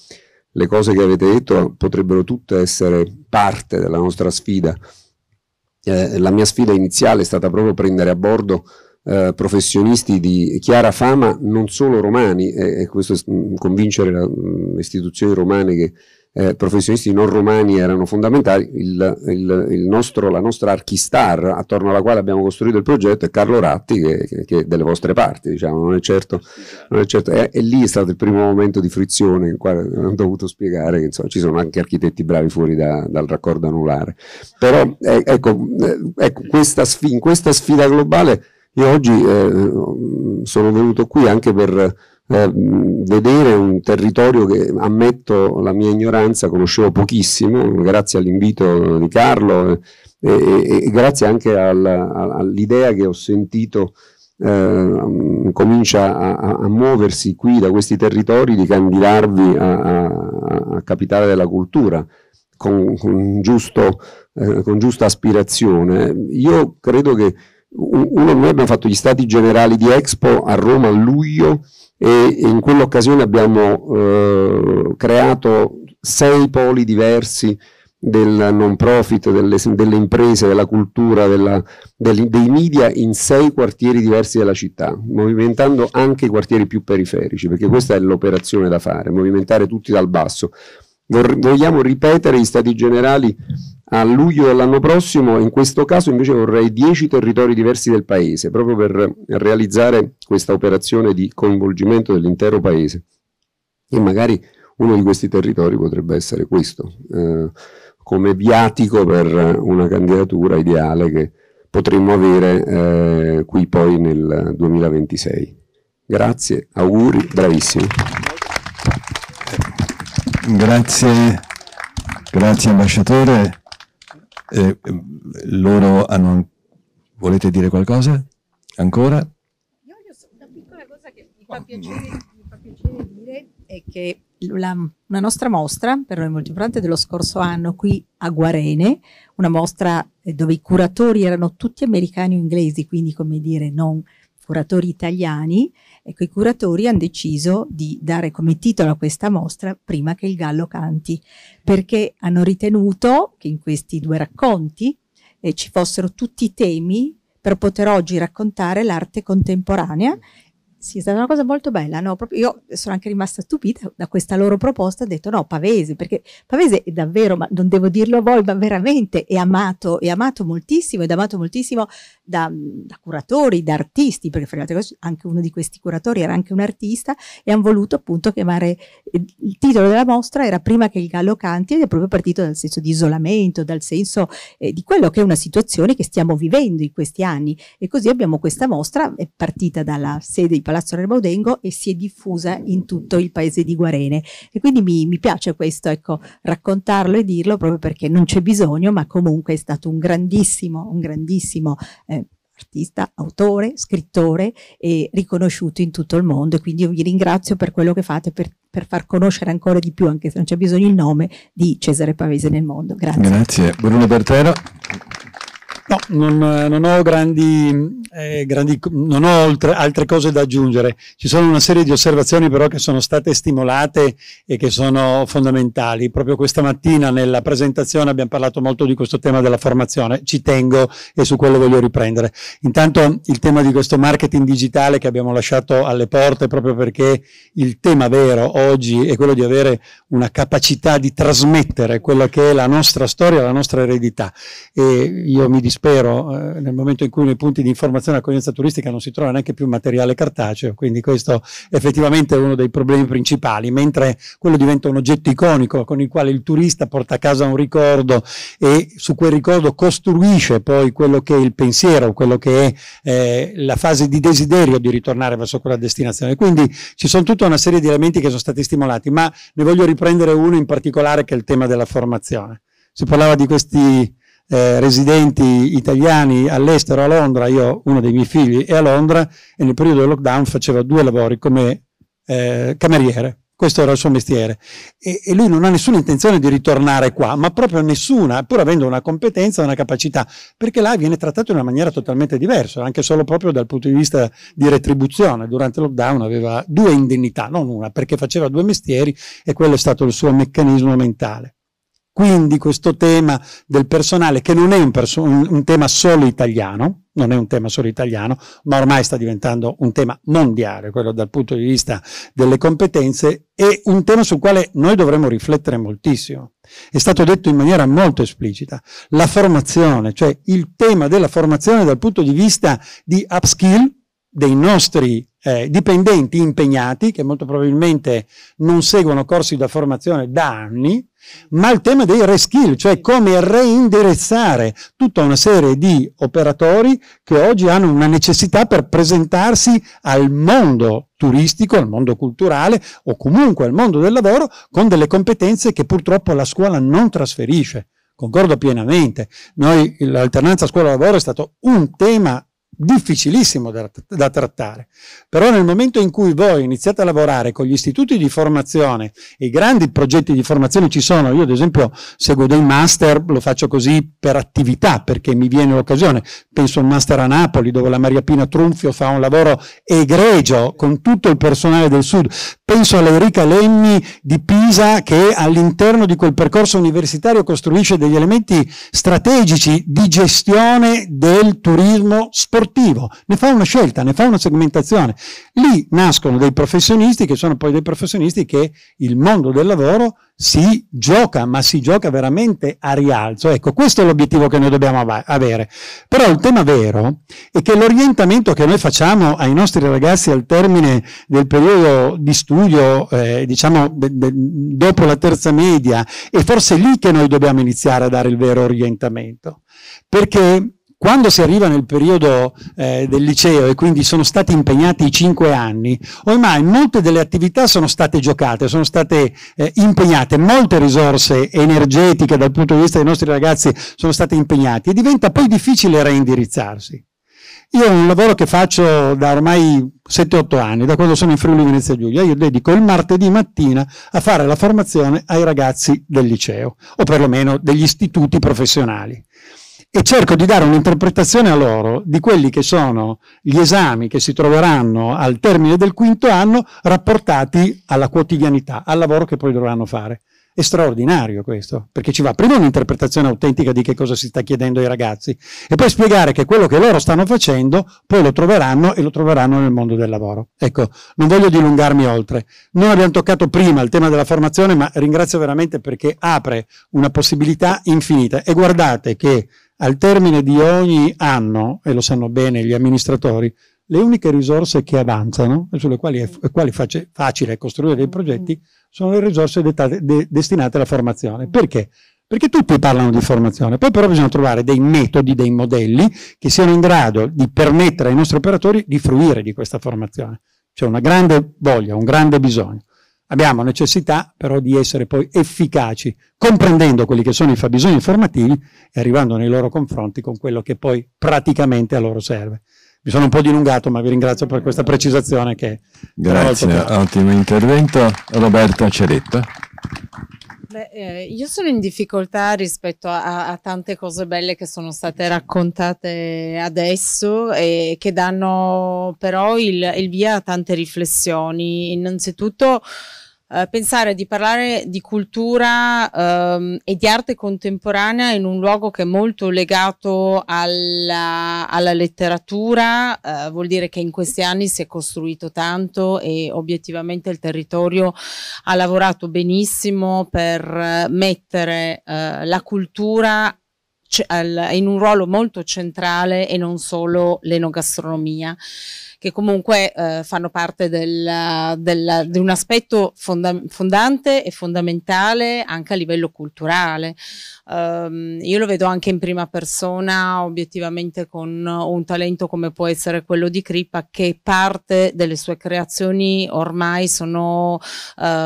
le cose che avete detto potrebbero tutte essere parte della nostra sfida. Eh, la mia sfida iniziale è stata proprio prendere a bordo eh, professionisti di chiara fama, non solo romani, e eh, questo mh, mm, convincere le mm, istituzioni romane che eh, professionisti non romani erano fondamentali, il, il, il nostro, la nostra archistar attorno alla quale abbiamo costruito il progetto è Carlo Ratti, che, che, che è delle vostre parti, diciamo, non è certo, non è certo è, e lì è stato il primo momento di frizione in quale ho dovuto spiegare che insomma, ci sono anche architetti bravi fuori da, dal raccordo anulare. Però eh, ecco, eh, ecco questa, in questa sfida globale io oggi eh, sono venuto qui anche per eh, vedere un territorio che, ammetto la mia ignoranza, conoscevo pochissimo, grazie all'invito di Carlo eh, e, e, e grazie anche al, all'idea che ho sentito eh, comincia a, a, muoversi qui da questi territori di candidarvi a, a, a capitale della cultura. Con, con, giusto, eh, con, giusta aspirazione. Io credo che uno noi abbiamo fatto gli stati generali di Expo a Roma a luglio e in quell'occasione abbiamo eh, creato sei poli diversi del non profit, delle, delle imprese, della cultura, della, del, dei media in sei quartieri diversi della città, movimentando anche i quartieri più periferici, perché questa è l'operazione da fare, movimentare tutti dal basso. Vogliamo ripetere gli stati generali a luglio dell'anno prossimo, in questo caso invece vorrei 10 territori diversi del Paese, proprio per realizzare questa operazione di coinvolgimento dell'intero Paese. E magari uno di questi territori potrebbe essere questo, eh, come viatico per una candidatura ideale che potremmo avere eh, qui poi nel 2026. Grazie, auguri, bravissimi. Grazie, grazie ambasciatore. Eh, loro hanno... Volete dire qualcosa? Ancora? Io una piccola cosa che mi fa piacere, mi fa piacere dire è che la, una nostra mostra per noi molto importante dello scorso anno qui a Guarene, una mostra eh, dove i curatori erano tutti americani o inglesi, quindi come dire non curatori italiani, Ecco, i curatori hanno deciso di dare come titolo a questa mostra prima che il gallo canti, perché hanno ritenuto che in questi due racconti eh, ci fossero tutti i temi per poter oggi raccontare l'arte contemporanea sì, è stata una cosa molto bella. No? io sono anche rimasta stupita da questa loro proposta. Ho detto no, Pavese, perché Pavese è davvero, ma non devo dirlo a voi, ma veramente è amato, è amato moltissimo, ed amato moltissimo da, da, curatori, da artisti, perché anche uno di questi curatori era anche un artista e hanno voluto appunto chiamare, il titolo della mostra era Prima che il gallo canti ed è proprio partito dal senso di isolamento, dal senso eh, di quello che è una situazione che stiamo vivendo in questi anni. E così abbiamo questa mostra, è partita dalla sede di Palazzo Rebaudengo e si è diffusa in tutto il paese di Guarene. E quindi mi, mi piace questo, ecco, raccontarlo e dirlo proprio perché non c'è bisogno, ma comunque è stato un grandissimo, un grandissimo eh, artista, autore, scrittore e riconosciuto in tutto il mondo. E quindi io vi ringrazio per quello che fate per, per, far conoscere ancora di più, anche se non c'è bisogno, il nome di Cesare Pavese nel mondo. Grazie. Grazie. Bruno Bertero. No, non, eh, non, ho, grandi, eh, grandi, non ho altre, altre, cose da aggiungere. Ci sono una serie di osservazioni però che sono state stimolate e che sono fondamentali. Proprio questa mattina nella presentazione abbiamo parlato molto di questo tema della formazione, ci tengo e su quello voglio riprendere. Intanto il tema di questo marketing digitale che abbiamo lasciato alle porte proprio perché il tema vero oggi è quello di avere una capacità di trasmettere quella che è la nostra storia, la nostra eredità. E io mi dispiace spero, eh, nel momento in cui nei punti di informazione e accoglienza turistica non si trova neanche più materiale cartaceo, quindi questo effettivamente è uno dei problemi principali, mentre quello diventa un oggetto iconico con il quale il turista porta a casa un ricordo e su quel ricordo costruisce poi quello che è il pensiero, quello che è eh, la fase di desiderio di ritornare verso quella destinazione. Quindi ci sono tutta una serie di elementi che sono stati stimolati, ma ne voglio riprendere uno in particolare che è il tema della formazione. Si parlava di questi eh, residenti italiani all'estero a Londra, io uno dei miei figli è a Londra e nel periodo del lockdown faceva due lavori come eh, cameriere, questo era il suo mestiere e, e, lui non ha nessuna intenzione di ritornare qua, ma proprio nessuna, pur avendo una competenza, una capacità, perché là viene trattato in una maniera totalmente diversa, anche solo proprio dal punto di vista di retribuzione. Durante il lockdown aveva due indennità, non una, perché faceva due mestieri e quello è stato il suo meccanismo mentale. Quindi questo tema del personale, che non è un, un, un, tema solo italiano, non è un tema solo italiano, ma ormai sta diventando un tema mondiale, quello dal punto di vista delle competenze, è un tema sul quale noi dovremmo riflettere moltissimo. È stato detto in maniera molto esplicita. La formazione, cioè il tema della formazione dal punto di vista di upskill, dei nostri eh, dipendenti impegnati che molto probabilmente non seguono corsi da formazione da anni, ma il tema dei reskill, cioè come reindirizzare tutta una serie di operatori che oggi hanno una necessità per presentarsi al mondo turistico, al mondo culturale o comunque al mondo del lavoro con delle competenze che purtroppo la scuola non trasferisce. Concordo pienamente. Noi l'alternanza scuola-lavoro è stato un tema difficilissimo da, da, trattare. Però nel momento in cui voi iniziate a lavorare con gli istituti di formazione e i grandi progetti di formazione ci sono, io ad esempio seguo dei master, lo faccio così per attività perché mi viene l'occasione, penso a un master a Napoli dove la Maria Pina Trunfio fa un lavoro egregio con tutto il personale del sud Penso all'Eurica Lenni di Pisa che all'interno di quel percorso universitario costruisce degli elementi strategici di gestione del turismo sportivo. Ne fa una scelta, ne fa una segmentazione. Lì nascono dei professionisti che sono poi dei professionisti che il mondo del lavoro si gioca, ma si gioca veramente a rialzo. Ecco, questo è l'obiettivo che noi dobbiamo avere. Però il tema vero è che l'orientamento che noi facciamo ai nostri ragazzi al termine del periodo di studio, eh, diciamo dopo la terza media, è forse lì che noi dobbiamo iniziare a dare il vero orientamento. Perché quando si arriva nel periodo eh, del liceo e quindi sono stati impegnati i cinque anni, ormai molte delle attività sono state giocate, sono state eh, impegnate, molte risorse energetiche dal punto di vista dei nostri ragazzi sono state impegnate e diventa poi difficile reindirizzarsi. Io ho un lavoro che faccio da ormai 7-8 anni, da quando sono in Friuli Venezia Giulia, io dedico il martedì mattina a fare la formazione ai ragazzi del liceo, o perlomeno degli istituti professionali e cerco di dare un'interpretazione a loro di quelli che sono gli esami che si troveranno al termine del quinto anno rapportati alla quotidianità, al lavoro che poi dovranno fare. È straordinario questo, perché ci va prima un'interpretazione autentica di che cosa si sta chiedendo ai ragazzi e poi spiegare che quello che loro stanno facendo poi lo troveranno e lo troveranno nel mondo del lavoro. Ecco, non voglio dilungarmi oltre. Noi abbiamo toccato prima il tema della formazione, ma ringrazio veramente perché apre una possibilità infinita e guardate che al termine di ogni anno, e lo sanno bene gli amministratori, le uniche risorse che avanzano, sulle quali è, quali face, facile costruire dei progetti, sono le risorse dettate, de, destinate alla formazione. Perché? Perché tutti parlano di formazione, poi però bisogna trovare dei metodi, dei modelli che siano in grado di permettere ai nostri operatori di fruire di questa formazione. C'è una grande voglia, un grande bisogno. Abbiamo necessità però di essere poi efficaci, comprendendo quelli che sono i fabbisogni formativi e arrivando nei loro confronti con quello che poi praticamente a loro serve. Mi sono un po' dilungato, ma vi ringrazio per questa precisazione che... Grazie, ottimo intervento. Roberta Ceretta. Beh, eh, io sono in difficoltà rispetto a, a, tante cose belle che sono state raccontate adesso e che danno però il, il via a tante riflessioni. Innanzitutto eh, pensare di parlare di cultura ehm, e di arte contemporanea in un luogo che è molto legato alla, alla letteratura, eh, vuol dire che in questi anni si è costruito tanto e obiettivamente il territorio ha lavorato benissimo per eh, mettere eh, la cultura in un ruolo molto centrale e non solo l'enogastronomia che comunque eh, fanno parte del, del, di un aspetto fonda fondante e fondamentale anche a livello culturale. Um, io lo vedo anche in prima persona, obiettivamente con un talento come può essere quello di Crippa, che parte delle sue creazioni ormai sono uh,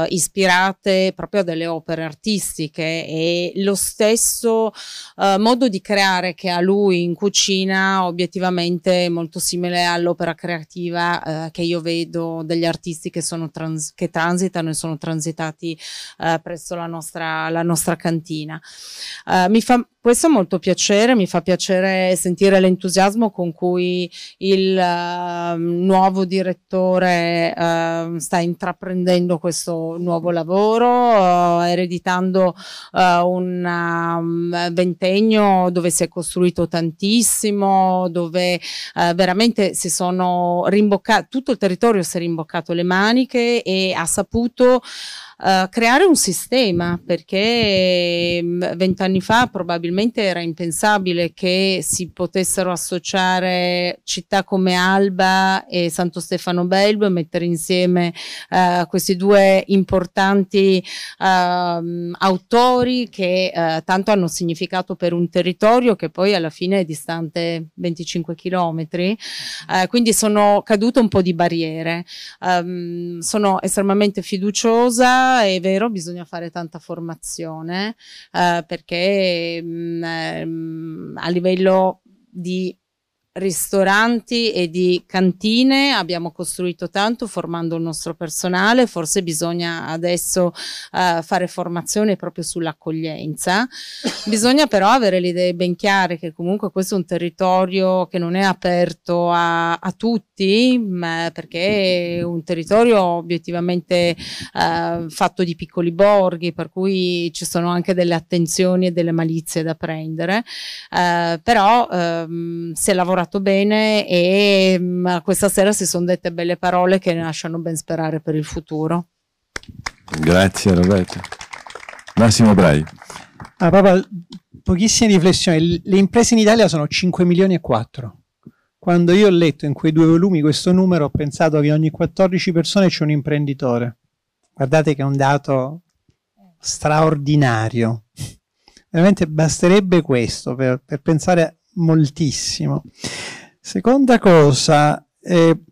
ispirate proprio a delle opere artistiche e lo stesso uh, modo di creare che ha lui in cucina obiettivamente è molto simile all'opera creativa narrativa eh, che io vedo degli artisti che, sono trans, che transitano e sono transitati eh, presso la nostra, la nostra cantina. Eh, mi fa questo è molto piacere, mi fa piacere sentire l'entusiasmo con cui il uh, nuovo direttore uh, sta intraprendendo questo nuovo lavoro, uh, ereditando eh, un ehm, ventennio dove si è costruito tantissimo, dove eh, veramente si sono rimboccati, tutto il territorio si è rimboccato le maniche e ha saputo eh, creare un sistema, perché mm, vent'anni fa probabilmente era impensabile che si potessero associare città come Alba e Santo Stefano Belbo e mettere insieme uh, questi due importanti uh, autori che eh, tanto hanno significato per un territorio che poi alla fine è distante 25 chilometri, quindi sono cadute un po' di barriere. Um, sono estremamente fiduciosa è vero, bisogna fare tanta formazione eh, perché mh, mm, ehm, a livello di ristoranti e di cantine abbiamo costruito tanto formando il nostro personale forse bisogna adesso uh, fare formazione proprio sull'accoglienza bisogna però avere le idee ben chiare che comunque questo è un territorio che non è aperto a, a tutti tutti, mm, perché è un territorio obiettivamente eh, fatto di piccoli borghi, per cui ci sono anche delle attenzioni e delle malizie da prendere, eh, però ehm, si è lavorato bene e mh, mm, questa sera si sono dette belle parole che lasciano ben sperare per il futuro. Grazie Roberto. Massimo Brai. Ah, papà, pochissime riflessioni. Le imprese in Italia sono 5 milioni e 4. Quando io ho letto in quei due volumi questo numero ho pensato che ogni 14 persone c'è un imprenditore. Guardate che è un dato straordinario. Veramente basterebbe questo per, per pensare moltissimo. Seconda cosa, eh,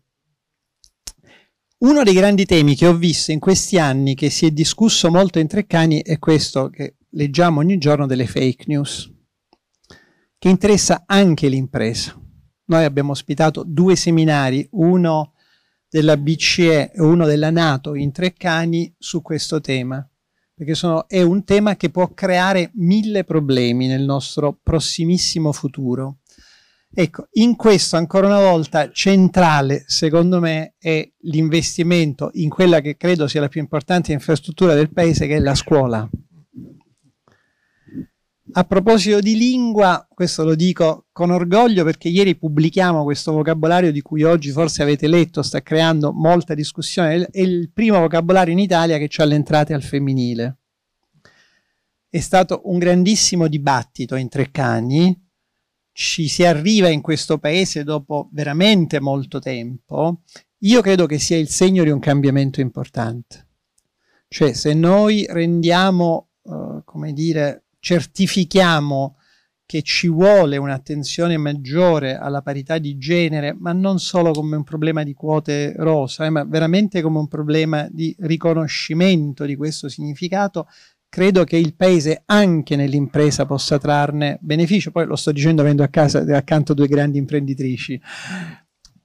uno dei grandi temi che ho visto in questi anni, che si è discusso molto in Treccani, è questo che leggiamo ogni giorno delle fake news, che interessa anche l'impresa. Noi abbiamo ospitato due seminari, uno della BCE e uno della Nato in Treccani su questo tema, perché sono, è un tema che può creare mille problemi nel nostro prossimissimo futuro. Ecco, in questo ancora una volta centrale secondo me è l'investimento in quella che credo sia la più importante infrastruttura del paese che è la scuola. A proposito di lingua, questo lo dico con orgoglio perché ieri pubblichiamo questo vocabolario di cui oggi forse avete letto, sta creando molta discussione, è il primo vocabolario in Italia che ha le entrate al femminile. È stato un grandissimo dibattito in Treccani, ci si arriva in questo paese dopo veramente molto tempo, io credo che sia il segno di un cambiamento importante. Cioè se noi rendiamo, eh, come dire, certifichiamo che ci vuole un'attenzione maggiore alla parità di genere, ma non solo come un problema di quote rosa, eh, ma veramente come un problema di riconoscimento di questo significato, credo che il paese anche nell'impresa possa trarne beneficio. Poi lo sto dicendo avendo a casa accanto due grandi imprenditrici,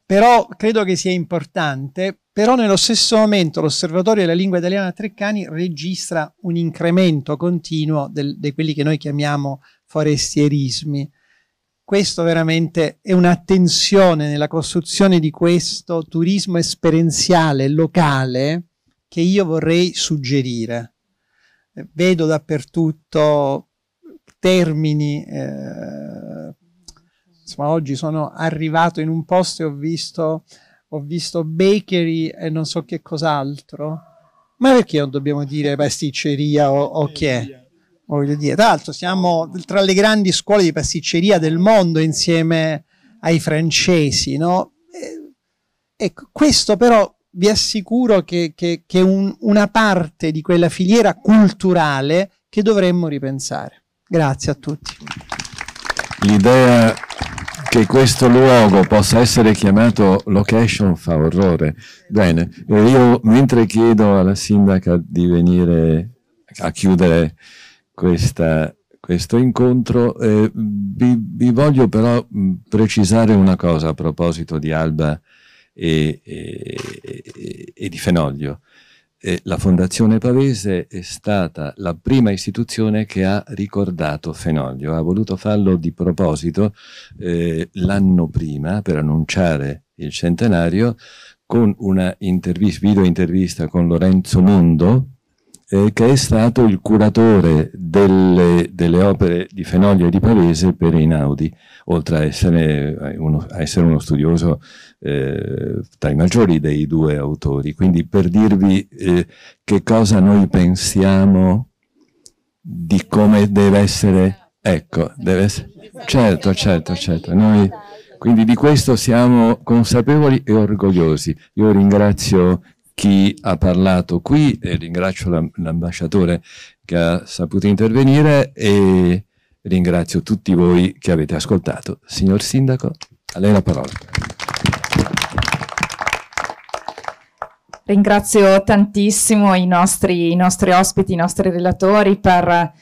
però credo che sia importante. Però nello stesso momento l'Osservatorio della Lingua Italiana Treccani registra un incremento continuo di quelli che noi chiamiamo forestierismi. Questo veramente è un'attenzione nella costruzione di questo turismo esperienziale locale che io vorrei suggerire. Vedo dappertutto termini eh, insomma, oggi sono arrivato in un posto e ho visto, ho visto bakery e non so che cos'altro. Ma perché non dobbiamo dire pasticceria o, o che è? Voglio dire, tra l'altro siamo tra le grandi scuole di pasticceria del mondo insieme ai francesi, no? Eh, ecco, questo però vi assicuro che, è un, una parte di quella filiera culturale che dovremmo ripensare. Grazie a tutti. L'idea che questo luogo possa essere chiamato location fa orrore. Bene, io mentre chiedo alla sindaca di venire a chiudere questa, questo incontro, eh, vi, vi, voglio però mm, precisare una cosa a proposito di Alba e, e, e, e di Fenoglio. E la Fondazione Pavese è stata la prima istituzione che ha ricordato Fenoglio, ha voluto farlo di proposito eh, l'anno prima per annunciare il centenario con una intervista, video intervista con Lorenzo Mondo, eh, che è stato il curatore delle, delle opere di Fenoglio e di Pavese per Einaudi, oltre a essere eh, uno, a essere uno studioso eh, tra i maggiori dei due autori. Quindi per dirvi eh, che cosa noi pensiamo di come deve essere, ecco, deve essere, certo, certo, certo, noi... Quindi di questo siamo consapevoli e orgogliosi. Io ringrazio chi ha parlato qui e ringrazio l'ambasciatore che ha saputo intervenire e ringrazio tutti voi che avete ascoltato. Signor Sindaco, a lei la parola. Ringrazio tantissimo i nostri, i nostri ospiti, i nostri relatori per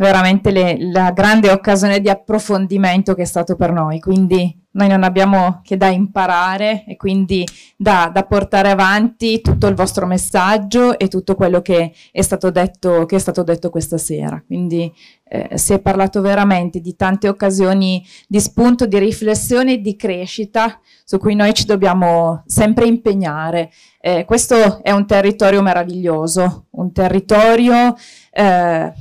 veramente le, la grande occasione di approfondimento che è stato per noi. Quindi noi non abbiamo che da imparare e quindi da, da, portare avanti tutto il vostro messaggio e tutto quello che è stato detto, è stato detto questa sera. Quindi eh, si è parlato veramente di tante occasioni di spunto, di riflessione e di crescita su cui noi ci dobbiamo sempre impegnare. Eh, questo è un territorio meraviglioso, un territorio... Eh,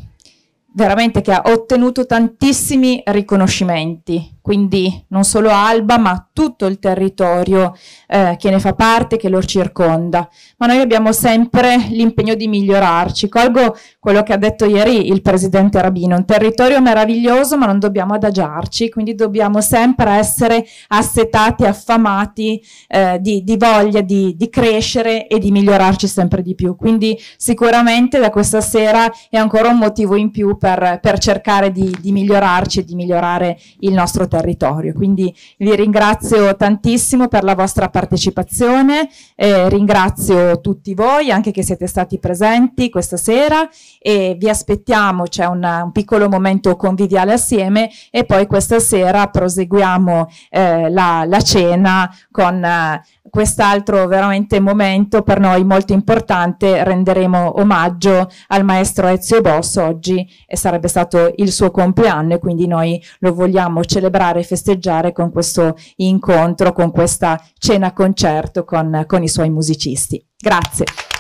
veramente che ha ottenuto tantissimi riconoscimenti quindi non solo Alba ma tutto il territorio eh, che ne fa parte, che lo circonda. Ma noi abbiamo sempre l'impegno di migliorarci. Colgo quello che ha detto ieri il presidente Rabino, un territorio meraviglioso ma non dobbiamo adagiarci, quindi dobbiamo sempre essere assetati, affamati eh, di, di, voglia di, di crescere e di migliorarci sempre di più. Quindi sicuramente da questa sera è ancora un motivo in più per, per cercare di, di migliorarci e di migliorare il nostro territorio territorio. Quindi vi ringrazio tantissimo per la vostra partecipazione, eh, ringrazio tutti voi anche che siete stati presenti questa sera e vi aspettiamo, c'è una, un piccolo momento conviviale assieme e poi questa sera proseguiamo eh, la, la, cena con eh, quest'altro veramente momento per noi molto importante, renderemo omaggio al maestro Ezio Boss oggi e sarebbe stato il suo compleanno e quindi noi lo vogliamo celebrare celebrare e festeggiare con questo incontro, con questa cena concerto con, con i suoi musicisti. Grazie.